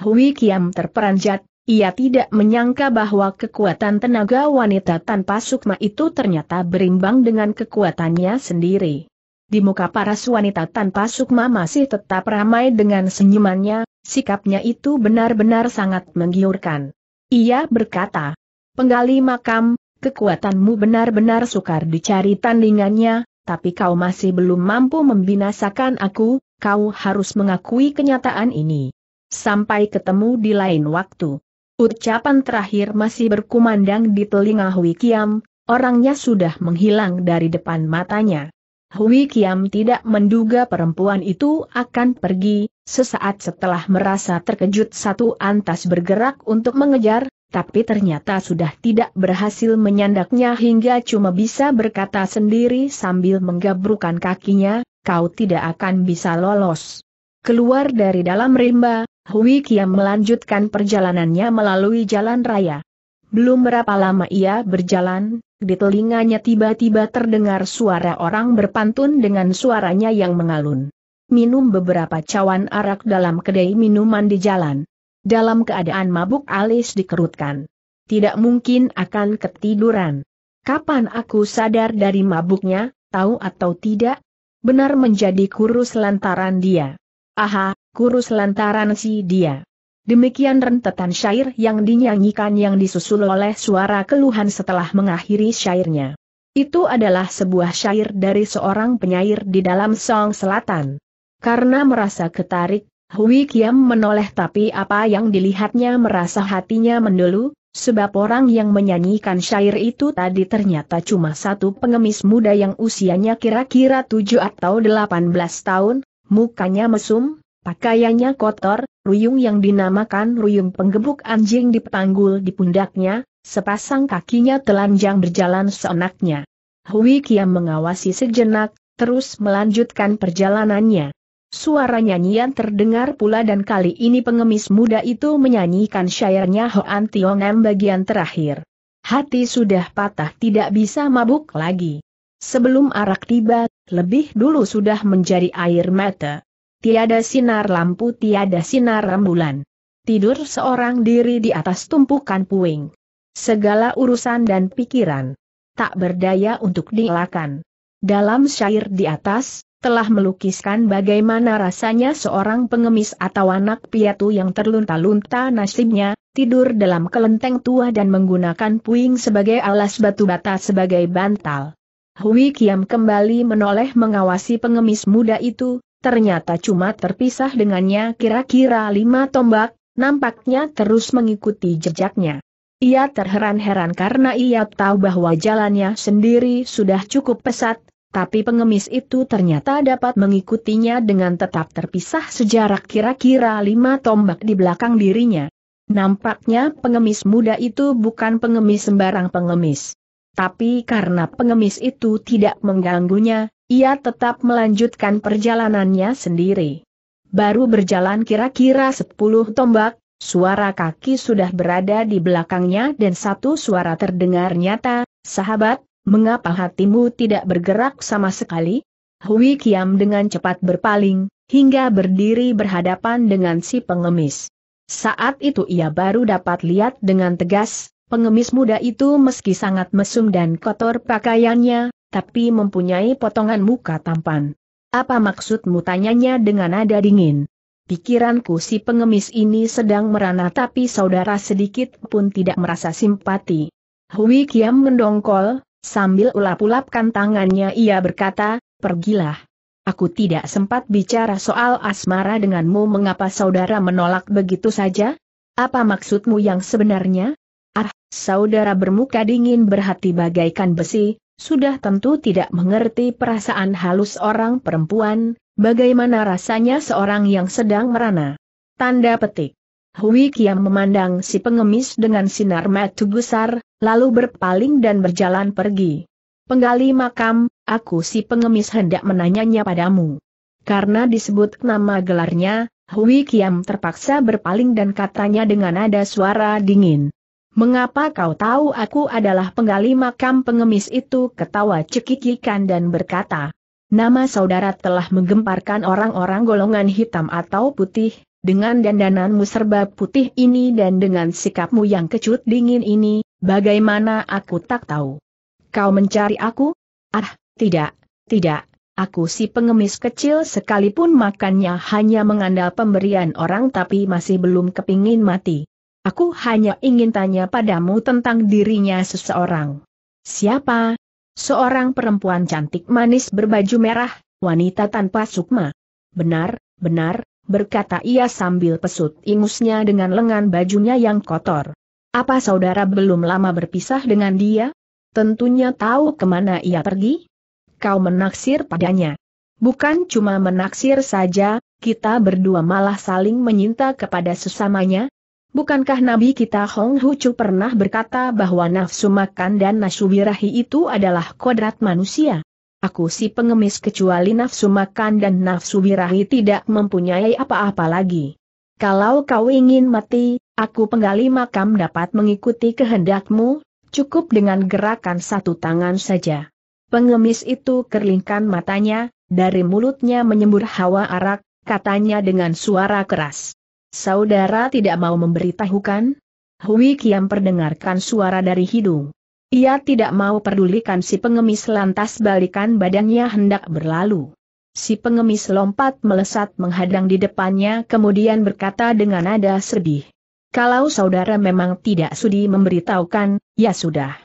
Speaker 1: Hui Kiam terperanjat, ia tidak menyangka bahwa kekuatan tenaga wanita tanpa sukma itu ternyata berimbang dengan kekuatannya sendiri. Di muka paras wanita tanpa sukma masih tetap ramai dengan senyumannya, sikapnya itu benar-benar sangat menggiurkan. Ia berkata, penggali makam, kekuatanmu benar-benar sukar dicari tandingannya, tapi kau masih belum mampu membinasakan aku, kau harus mengakui kenyataan ini. Sampai ketemu di lain waktu. Ucapan terakhir masih berkumandang di telinga Hui Kiam, orangnya sudah menghilang dari depan matanya. Hui Kiam tidak menduga perempuan itu akan pergi, sesaat setelah merasa terkejut satu antas bergerak untuk mengejar, tapi ternyata sudah tidak berhasil menyandaknya hingga cuma bisa berkata sendiri sambil menggabrukan kakinya, kau tidak akan bisa lolos. Keluar dari dalam rimba, Hui Kiam melanjutkan perjalanannya melalui jalan raya. Belum berapa lama ia berjalan, di telinganya tiba-tiba terdengar suara orang berpantun dengan suaranya yang mengalun. Minum beberapa cawan arak dalam kedai minuman di jalan. Dalam keadaan mabuk alis dikerutkan. Tidak mungkin akan ketiduran. Kapan aku sadar dari mabuknya, tahu atau tidak? Benar menjadi kurus lantaran dia. Aha, kurus lantaran si dia. Demikian rentetan syair yang dinyanyikan yang disusul oleh suara keluhan setelah mengakhiri syairnya. Itu adalah sebuah syair dari seorang penyair di dalam Song Selatan. Karena merasa ketarik, Hui Kiam menoleh tapi apa yang dilihatnya merasa hatinya mendulu. sebab orang yang menyanyikan syair itu tadi ternyata cuma satu pengemis muda yang usianya kira-kira 7 atau 18 tahun, mukanya mesum, Pakaiannya kotor, ruyung yang dinamakan ruyung penggebuk anjing dipanggul di pundaknya, sepasang kakinya telanjang berjalan seenaknya. Hui Kiam mengawasi sejenak, terus melanjutkan perjalanannya. Suara nyanyian terdengar pula dan kali ini pengemis muda itu menyanyikan syairnya Hoan M bagian terakhir. Hati sudah patah tidak bisa mabuk lagi. Sebelum arak tiba, lebih dulu sudah menjadi air mata tiada sinar lampu tiada sinar rembulan. Tidur seorang diri di atas tumpukan puing. Segala urusan dan pikiran. Tak berdaya untuk dielakkan. Dalam syair di atas, telah melukiskan bagaimana rasanya seorang pengemis atau anak piatu yang terlunta-lunta nasibnya, tidur dalam kelenteng tua dan menggunakan puing sebagai alas batu bata sebagai bantal. Hui Kiam kembali menoleh mengawasi pengemis muda itu, ternyata cuma terpisah dengannya kira-kira lima tombak, nampaknya terus mengikuti jejaknya. Ia terheran-heran karena ia tahu bahwa jalannya sendiri sudah cukup pesat, tapi pengemis itu ternyata dapat mengikutinya dengan tetap terpisah sejarak kira-kira lima tombak di belakang dirinya. Nampaknya pengemis muda itu bukan pengemis sembarang pengemis. Tapi karena pengemis itu tidak mengganggunya, ia tetap melanjutkan perjalanannya sendiri. Baru berjalan kira-kira sepuluh tombak, suara kaki sudah berada di belakangnya dan satu suara terdengar nyata, sahabat, mengapa hatimu tidak bergerak sama sekali? Hui Kiam dengan cepat berpaling, hingga berdiri berhadapan dengan si pengemis. Saat itu ia baru dapat lihat dengan tegas, pengemis muda itu meski sangat mesum dan kotor pakaiannya, tapi mempunyai potongan muka tampan. Apa maksudmu tanyanya dengan nada dingin? Pikiranku si pengemis ini sedang merana tapi saudara sedikit pun tidak merasa simpati. Hui Kiam mendongkol, sambil ulap-ulapkan tangannya ia berkata, pergilah. Aku tidak sempat bicara soal asmara denganmu mengapa saudara menolak begitu saja? Apa maksudmu yang sebenarnya? Ah, saudara bermuka dingin berhati bagaikan besi, sudah tentu tidak mengerti perasaan halus orang perempuan, bagaimana rasanya seorang yang sedang merana. Tanda petik. Hui Kiam memandang si pengemis dengan sinar mata besar, lalu berpaling dan berjalan pergi. Penggali makam, aku si pengemis hendak menanyanya padamu. Karena disebut nama gelarnya, Hui Kiam terpaksa berpaling dan katanya dengan nada suara dingin. Mengapa kau tahu aku adalah penggali makam pengemis itu ketawa cekikikan dan berkata, Nama saudara telah menggemparkan orang-orang golongan hitam atau putih, dengan dandananmu serba putih ini dan dengan sikapmu yang kecut dingin ini, bagaimana aku tak tahu. Kau mencari aku? Ah, tidak, tidak, Aku si pengemis kecil sekalipun makannya hanya mengandalkan pemberian orang tapi masih belum kepingin mati. Aku hanya ingin tanya padamu tentang dirinya seseorang. Siapa? Seorang perempuan cantik manis berbaju merah, wanita tanpa sukma. Benar, benar, berkata ia sambil pesut ingusnya dengan lengan bajunya yang kotor. Apa saudara belum lama berpisah dengan dia? Tentunya tahu kemana ia pergi? Kau menaksir padanya. Bukan cuma menaksir saja, kita berdua malah saling menyinta kepada sesamanya, Bukankah Nabi kita Hong Hucu pernah berkata bahwa nafsu makan dan nafsu birahi itu adalah kodrat manusia? Aku si pengemis kecuali nafsu makan dan nafsu birahi tidak mempunyai apa-apa lagi. Kalau kau ingin mati, aku penggali makam dapat mengikuti kehendakmu, cukup dengan gerakan satu tangan saja. Pengemis itu kerlingkan matanya, dari mulutnya menyembur hawa arak, katanya dengan suara keras. Saudara tidak mau memberitahukan? Hui Kiam perdengarkan suara dari hidung. Ia tidak mau pedulikan si pengemis lantas balikan badannya hendak berlalu. Si pengemis lompat melesat menghadang di depannya kemudian berkata dengan nada sedih. Kalau saudara memang tidak sudi memberitahukan, ya sudah.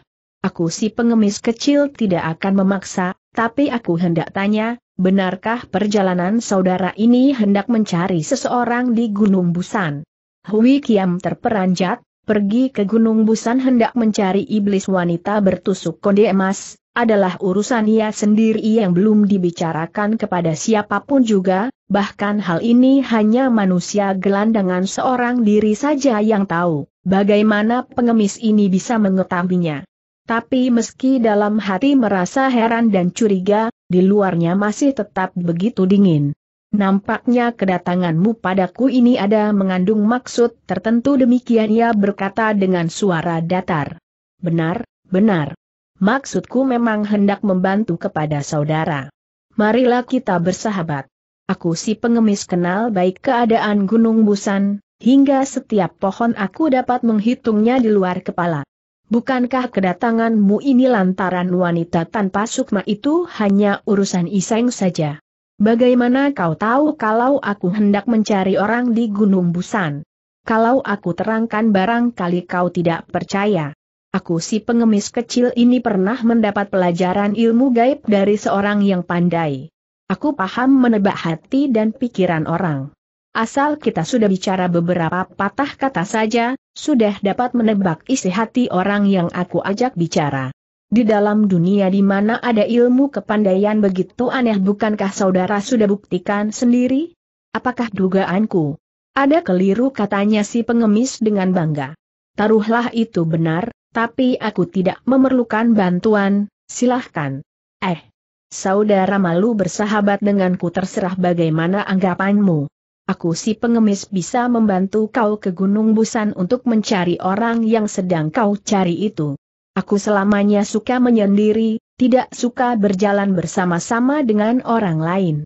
Speaker 1: Aku si pengemis kecil tidak akan memaksa, tapi aku hendak tanya, benarkah perjalanan saudara ini hendak mencari seseorang di Gunung Busan? Hui Kiam terperanjat, pergi ke Gunung Busan hendak mencari iblis wanita bertusuk konde emas, adalah urusan ia sendiri yang belum dibicarakan kepada siapapun juga, bahkan hal ini hanya manusia gelandangan seorang diri saja yang tahu, bagaimana pengemis ini bisa mengetahuinya. Tapi meski dalam hati merasa heran dan curiga, di luarnya masih tetap begitu dingin. Nampaknya kedatanganmu padaku ini ada mengandung maksud tertentu demikian ia berkata dengan suara datar. Benar, benar. Maksudku memang hendak membantu kepada saudara. Marilah kita bersahabat. Aku si pengemis kenal baik keadaan Gunung Busan, hingga setiap pohon aku dapat menghitungnya di luar kepala. Bukankah kedatanganmu ini lantaran wanita tanpa sukma itu hanya urusan iseng saja? Bagaimana kau tahu kalau aku hendak mencari orang di Gunung Busan? Kalau aku terangkan barangkali kau tidak percaya. Aku si pengemis kecil ini pernah mendapat pelajaran ilmu gaib dari seorang yang pandai. Aku paham menebak hati dan pikiran orang. Asal kita sudah bicara beberapa patah kata saja, sudah dapat menebak isi hati orang yang aku ajak bicara. Di dalam dunia di mana ada ilmu kepandaian begitu aneh bukankah saudara sudah buktikan sendiri? Apakah dugaanku? Ada keliru katanya si pengemis dengan bangga. Taruhlah itu benar, tapi aku tidak memerlukan bantuan, silahkan. Eh, saudara malu bersahabat denganku terserah bagaimana anggapanmu aku si pengemis bisa membantu kau ke Gunung Busan untuk mencari orang yang sedang kau cari itu. Aku selamanya suka menyendiri, tidak suka berjalan bersama-sama dengan orang lain.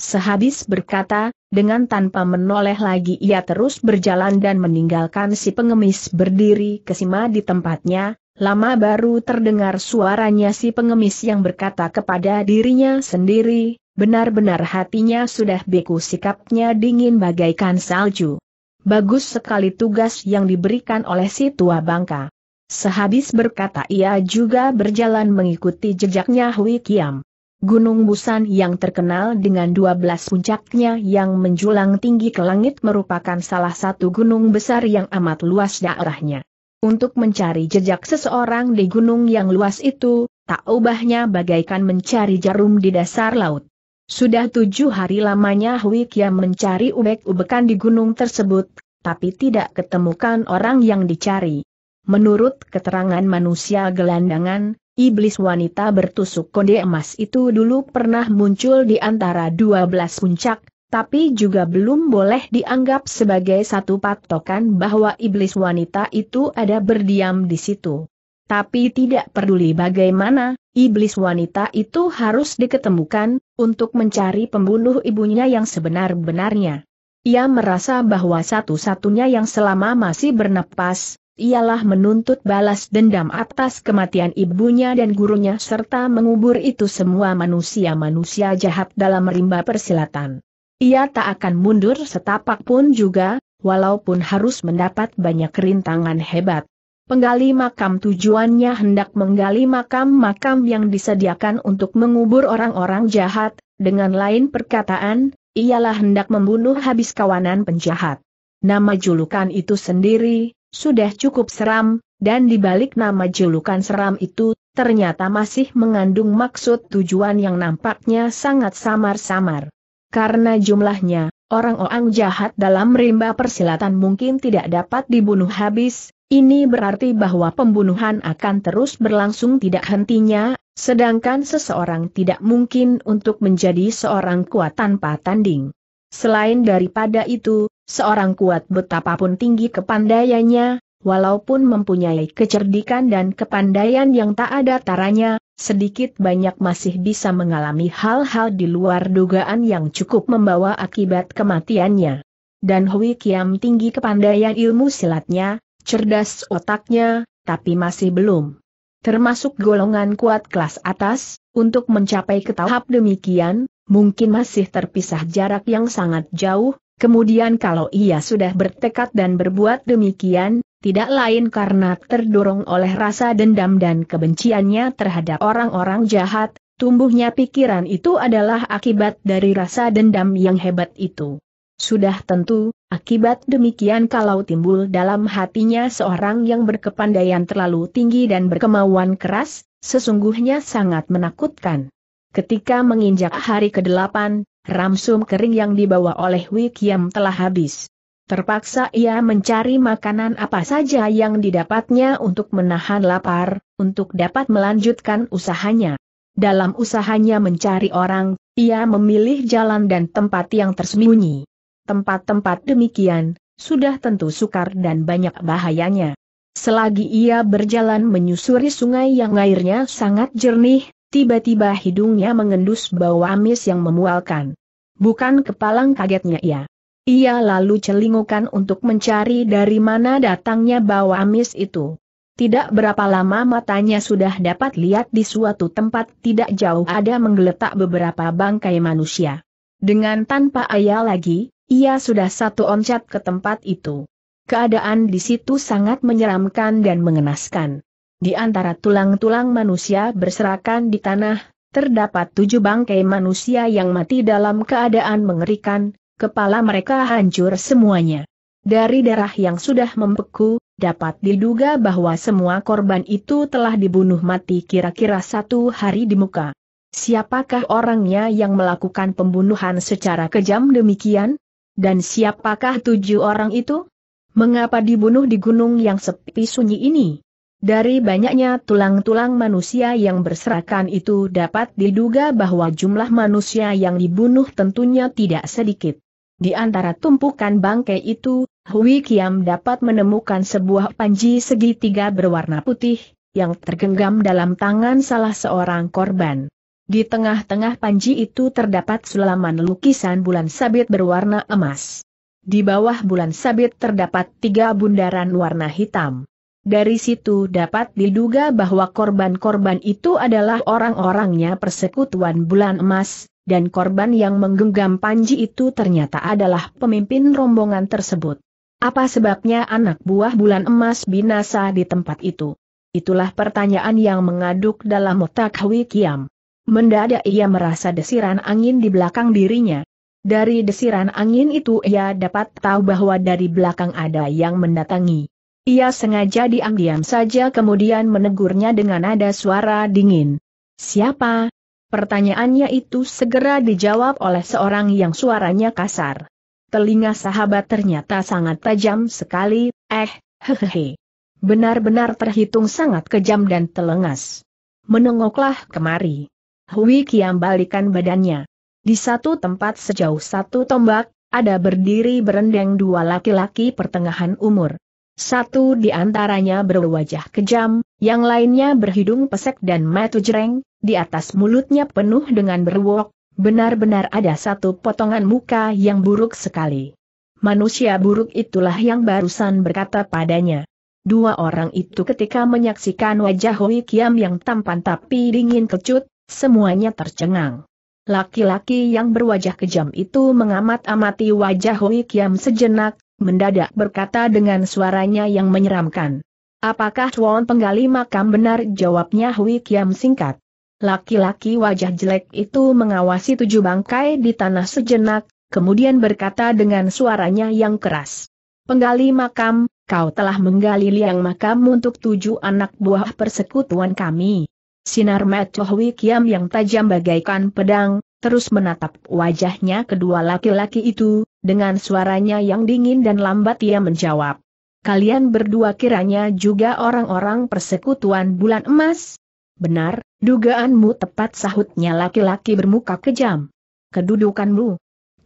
Speaker 1: Sehabis berkata, dengan tanpa menoleh lagi ia terus berjalan dan meninggalkan si pengemis berdiri kesima di tempatnya, lama baru terdengar suaranya si pengemis yang berkata kepada dirinya sendiri, Benar-benar hatinya sudah beku sikapnya dingin bagaikan salju. Bagus sekali tugas yang diberikan oleh si tua bangka. Sehabis berkata ia juga berjalan mengikuti jejaknya Hui Kiam. Gunung Busan yang terkenal dengan 12 puncaknya yang menjulang tinggi ke langit merupakan salah satu gunung besar yang amat luas daerahnya. Untuk mencari jejak seseorang di gunung yang luas itu, tak ubahnya bagaikan mencari jarum di dasar laut. Sudah tujuh hari lamanya Hui Kia mencari ubek-ubekan di gunung tersebut, tapi tidak ketemukan orang yang dicari. Menurut keterangan manusia gelandangan, iblis wanita bertusuk konde emas itu dulu pernah muncul di antara dua belas puncak, tapi juga belum boleh dianggap sebagai satu patokan bahwa iblis wanita itu ada berdiam di situ. Tapi tidak peduli bagaimana, iblis wanita itu harus diketemukan, untuk mencari pembunuh ibunya yang sebenar-benarnya. Ia merasa bahwa satu-satunya yang selama masih bernapas, ialah menuntut balas dendam atas kematian ibunya dan gurunya serta mengubur itu semua manusia-manusia jahat dalam rimba persilatan. Ia tak akan mundur setapak pun juga, walaupun harus mendapat banyak rintangan hebat. Penggali makam tujuannya hendak menggali makam-makam yang disediakan untuk mengubur orang-orang jahat, dengan lain perkataan, ialah hendak membunuh habis kawanan penjahat. Nama julukan itu sendiri, sudah cukup seram, dan dibalik nama julukan seram itu, ternyata masih mengandung maksud tujuan yang nampaknya sangat samar-samar. Karena jumlahnya, orang-orang jahat dalam rimba persilatan mungkin tidak dapat dibunuh habis, ini berarti bahwa pembunuhan akan terus berlangsung tidak hentinya, sedangkan seseorang tidak mungkin untuk menjadi seorang kuat tanpa tanding. Selain daripada itu, seorang kuat betapapun tinggi kepandaiannya, walaupun mempunyai kecerdikan dan kepandaian yang tak ada taranya, sedikit banyak masih bisa mengalami hal-hal di luar dugaan yang cukup membawa akibat kematiannya. Dan Hui Kiam tinggi kepandaian ilmu silatnya, cerdas otaknya, tapi masih belum termasuk golongan kuat kelas atas, untuk mencapai ke tahap demikian, mungkin masih terpisah jarak yang sangat jauh, kemudian kalau ia sudah bertekad dan berbuat demikian, tidak lain karena terdorong oleh rasa dendam dan kebenciannya terhadap orang-orang jahat, tumbuhnya pikiran itu adalah akibat dari rasa dendam yang hebat itu. Sudah tentu, akibat demikian kalau timbul dalam hatinya seorang yang berkepandaian terlalu tinggi dan berkemauan keras, sesungguhnya sangat menakutkan. Ketika menginjak hari ke-8, ramsum kering yang dibawa oleh Wikiam telah habis. Terpaksa ia mencari makanan apa saja yang didapatnya untuk menahan lapar, untuk dapat melanjutkan usahanya. Dalam usahanya mencari orang, ia memilih jalan dan tempat yang tersembunyi tempat-tempat demikian, sudah tentu sukar dan banyak bahayanya. Selagi ia berjalan menyusuri sungai yang airnya sangat jernih, tiba-tiba hidungnya mengendus bau amis yang memualkan. Bukan kepalang kagetnya ia. Ia lalu celingukan untuk mencari dari mana datangnya bau amis itu. Tidak berapa lama matanya sudah dapat lihat di suatu tempat tidak jauh ada menggeletak beberapa bangkai manusia. Dengan tanpa ayah lagi, ia sudah satu oncat ke tempat itu. Keadaan di situ sangat menyeramkan dan mengenaskan. Di antara tulang-tulang manusia berserakan di tanah, terdapat tujuh bangkai manusia yang mati dalam keadaan mengerikan, kepala mereka hancur semuanya. Dari darah yang sudah membeku, dapat diduga bahwa semua korban itu telah dibunuh mati kira-kira satu hari di muka. Siapakah orangnya yang melakukan pembunuhan secara kejam demikian? Dan siapakah tujuh orang itu? Mengapa dibunuh di gunung yang sepi sunyi ini? Dari banyaknya tulang-tulang manusia yang berserakan itu dapat diduga bahwa jumlah manusia yang dibunuh tentunya tidak sedikit. Di antara tumpukan bangkai itu, Hui Kiam dapat menemukan sebuah panji segitiga berwarna putih, yang tergenggam dalam tangan salah seorang korban. Di tengah-tengah panji itu terdapat sulaman lukisan bulan sabit berwarna emas. Di bawah bulan sabit terdapat tiga bundaran warna hitam. Dari situ dapat diduga bahwa korban-korban itu adalah orang-orangnya persekutuan bulan emas, dan korban yang menggenggam panji itu ternyata adalah pemimpin rombongan tersebut. Apa sebabnya anak buah bulan emas binasa di tempat itu? Itulah pertanyaan yang mengaduk dalam otak Hwi Kiam. Mendadak ia merasa desiran angin di belakang dirinya. Dari desiran angin itu ia dapat tahu bahwa dari belakang ada yang mendatangi. Ia sengaja diam-diam saja kemudian menegurnya dengan nada suara dingin. Siapa? Pertanyaannya itu segera dijawab oleh seorang yang suaranya kasar. Telinga sahabat ternyata sangat tajam sekali, eh, hehehe. Benar-benar terhitung sangat kejam dan telengas. Menengoklah kemari. Hui Kiam balikan badannya. Di satu tempat sejauh satu tombak, ada berdiri berendeng dua laki-laki pertengahan umur. Satu di antaranya berwajah kejam, yang lainnya berhidung pesek dan mata jereng, di atas mulutnya penuh dengan berwok, benar-benar ada satu potongan muka yang buruk sekali. Manusia buruk itulah yang barusan berkata padanya. Dua orang itu ketika menyaksikan wajah Hui Kiam yang tampan tapi dingin kecut, Semuanya tercengang. Laki-laki yang berwajah kejam itu mengamat-amati wajah Hui Kiam sejenak, mendadak berkata dengan suaranya yang menyeramkan. Apakah Tuan penggali makam benar? Jawabnya Hui Kiam singkat. Laki-laki wajah jelek itu mengawasi tujuh bangkai di tanah sejenak, kemudian berkata dengan suaranya yang keras. Penggali makam, kau telah menggali liang makam untuk tujuh anak buah persekutuan kami. Sinar Mechohui Kiam yang tajam bagaikan pedang, terus menatap wajahnya kedua laki-laki itu, dengan suaranya yang dingin dan lambat ia menjawab. Kalian berdua kiranya juga orang-orang persekutuan bulan emas? Benar, dugaanmu tepat sahutnya laki-laki bermuka kejam. Kedudukanmu.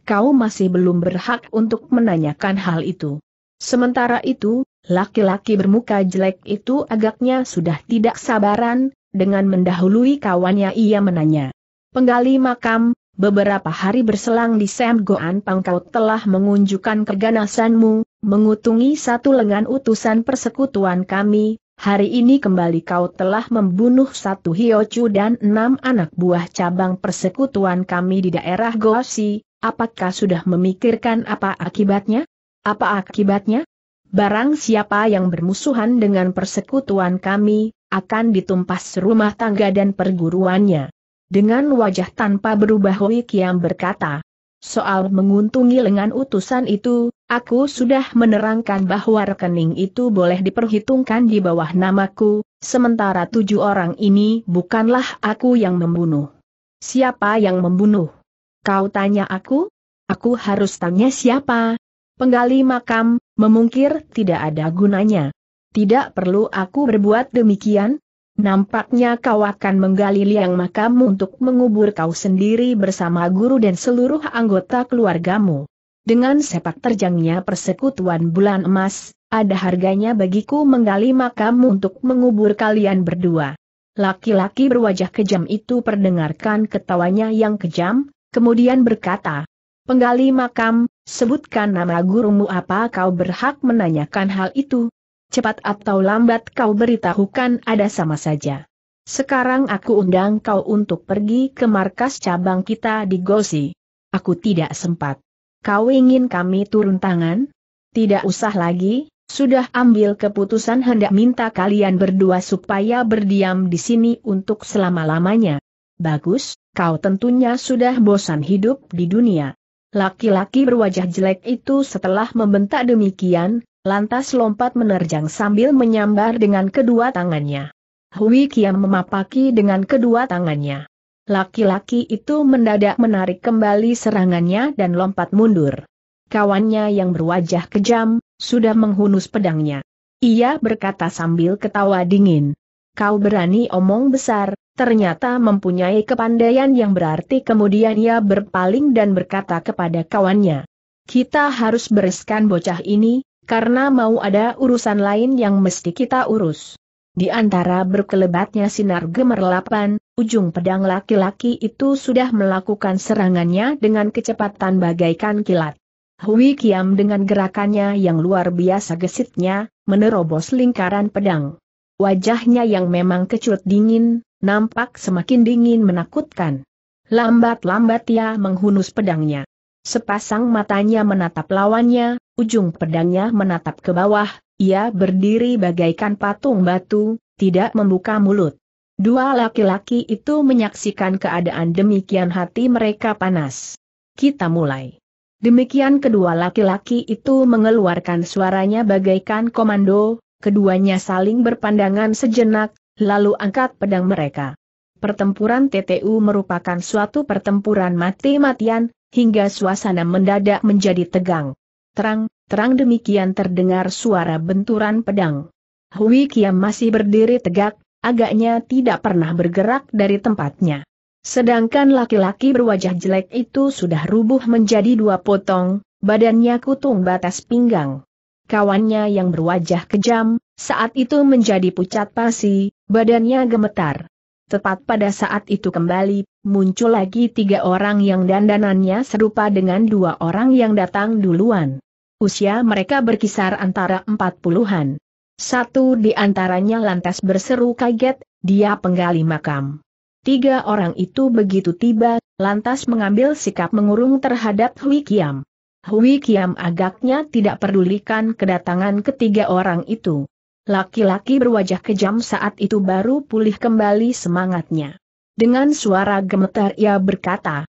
Speaker 1: Kau masih belum berhak untuk menanyakan hal itu. Sementara itu, laki-laki bermuka jelek itu agaknya sudah tidak sabaran, dengan mendahului kawannya ia menanya. Penggali makam, beberapa hari berselang di Sam Goan Pangkau telah mengunjukkan keganasanmu, mengutungi satu lengan utusan persekutuan kami, hari ini kembali kau telah membunuh satu Hiochu dan enam anak buah cabang persekutuan kami di daerah Gosi, apakah sudah memikirkan apa akibatnya? Apa akibatnya? Barang siapa yang bermusuhan dengan persekutuan kami, akan ditumpas rumah tangga dan perguruannya. Dengan wajah tanpa berubah Hui Kiam berkata, Soal menguntungi lengan utusan itu, aku sudah menerangkan bahwa rekening itu boleh diperhitungkan di bawah namaku, sementara tujuh orang ini bukanlah aku yang membunuh. Siapa yang membunuh? Kau tanya aku? Aku harus tanya siapa? Penggali makam, memungkir tidak ada gunanya. Tidak perlu aku berbuat demikian, Nampaknya kau akan menggali liang makam untuk mengubur kau sendiri bersama guru dan seluruh anggota keluargamu. Dengan sepak terjangnya persekutuan bulan emas, ada harganya bagiku menggali makam untuk mengubur kalian berdua. Laki-laki berwajah kejam itu perdengarkan ketawanya yang kejam, kemudian berkata, Penggali makam, sebutkan nama gurumu apa kau berhak menanyakan hal itu, cepat atau lambat kau beritahukan ada sama saja. Sekarang aku undang kau untuk pergi ke markas cabang kita di Gosi. Aku tidak sempat. Kau ingin kami turun tangan? Tidak usah lagi, sudah ambil keputusan hendak minta kalian berdua supaya berdiam di sini untuk selama-lamanya. Bagus, kau tentunya sudah bosan hidup di dunia. Laki-laki berwajah jelek itu setelah membentak demikian, Lantas lompat menerjang sambil menyambar dengan kedua tangannya. Hui Kiam memapaki dengan kedua tangannya. Laki-laki itu mendadak menarik kembali serangannya dan lompat mundur. Kawannya yang berwajah kejam, sudah menghunus pedangnya. Ia berkata sambil ketawa dingin. Kau berani omong besar, ternyata mempunyai kepandaian yang berarti kemudian ia berpaling dan berkata kepada kawannya. Kita harus bereskan bocah ini, karena mau ada urusan lain yang mesti kita urus. Di antara berkelebatnya sinar gemerlapan, ujung pedang laki-laki itu sudah melakukan serangannya dengan kecepatan bagaikan kilat. Hui Kiam dengan gerakannya yang luar biasa gesitnya, menerobos lingkaran pedang. Wajahnya yang memang kecut dingin, nampak semakin dingin menakutkan. Lambat-lambat ia menghunus pedangnya. Sepasang matanya menatap lawannya, Ujung pedangnya menatap ke bawah, ia berdiri bagaikan patung batu, tidak membuka mulut. Dua laki-laki itu menyaksikan keadaan demikian hati mereka panas. Kita mulai. Demikian kedua laki-laki itu mengeluarkan suaranya bagaikan komando, keduanya saling berpandangan sejenak, lalu angkat pedang mereka. Pertempuran TTU merupakan suatu pertempuran mati-matian, hingga suasana mendadak menjadi tegang. Terang, terang demikian terdengar suara benturan pedang. Hui Kiam masih berdiri tegak, agaknya tidak pernah bergerak dari tempatnya. Sedangkan laki-laki berwajah jelek itu sudah rubuh menjadi dua potong, badannya kutung batas pinggang. Kawannya yang berwajah kejam, saat itu menjadi pucat pasi, badannya gemetar. Tepat pada saat itu kembali, muncul lagi tiga orang yang dandanannya serupa dengan dua orang yang datang duluan usia mereka berkisar antara empat puluhan. Satu di antaranya lantas berseru kaget, dia penggali makam. Tiga orang itu begitu tiba, lantas mengambil sikap mengurung terhadap Hui Kiam. Hui Kiam agaknya tidak pedulikan kedatangan ketiga orang itu. Laki-laki berwajah kejam saat itu baru pulih kembali semangatnya. Dengan suara gemetar ia berkata,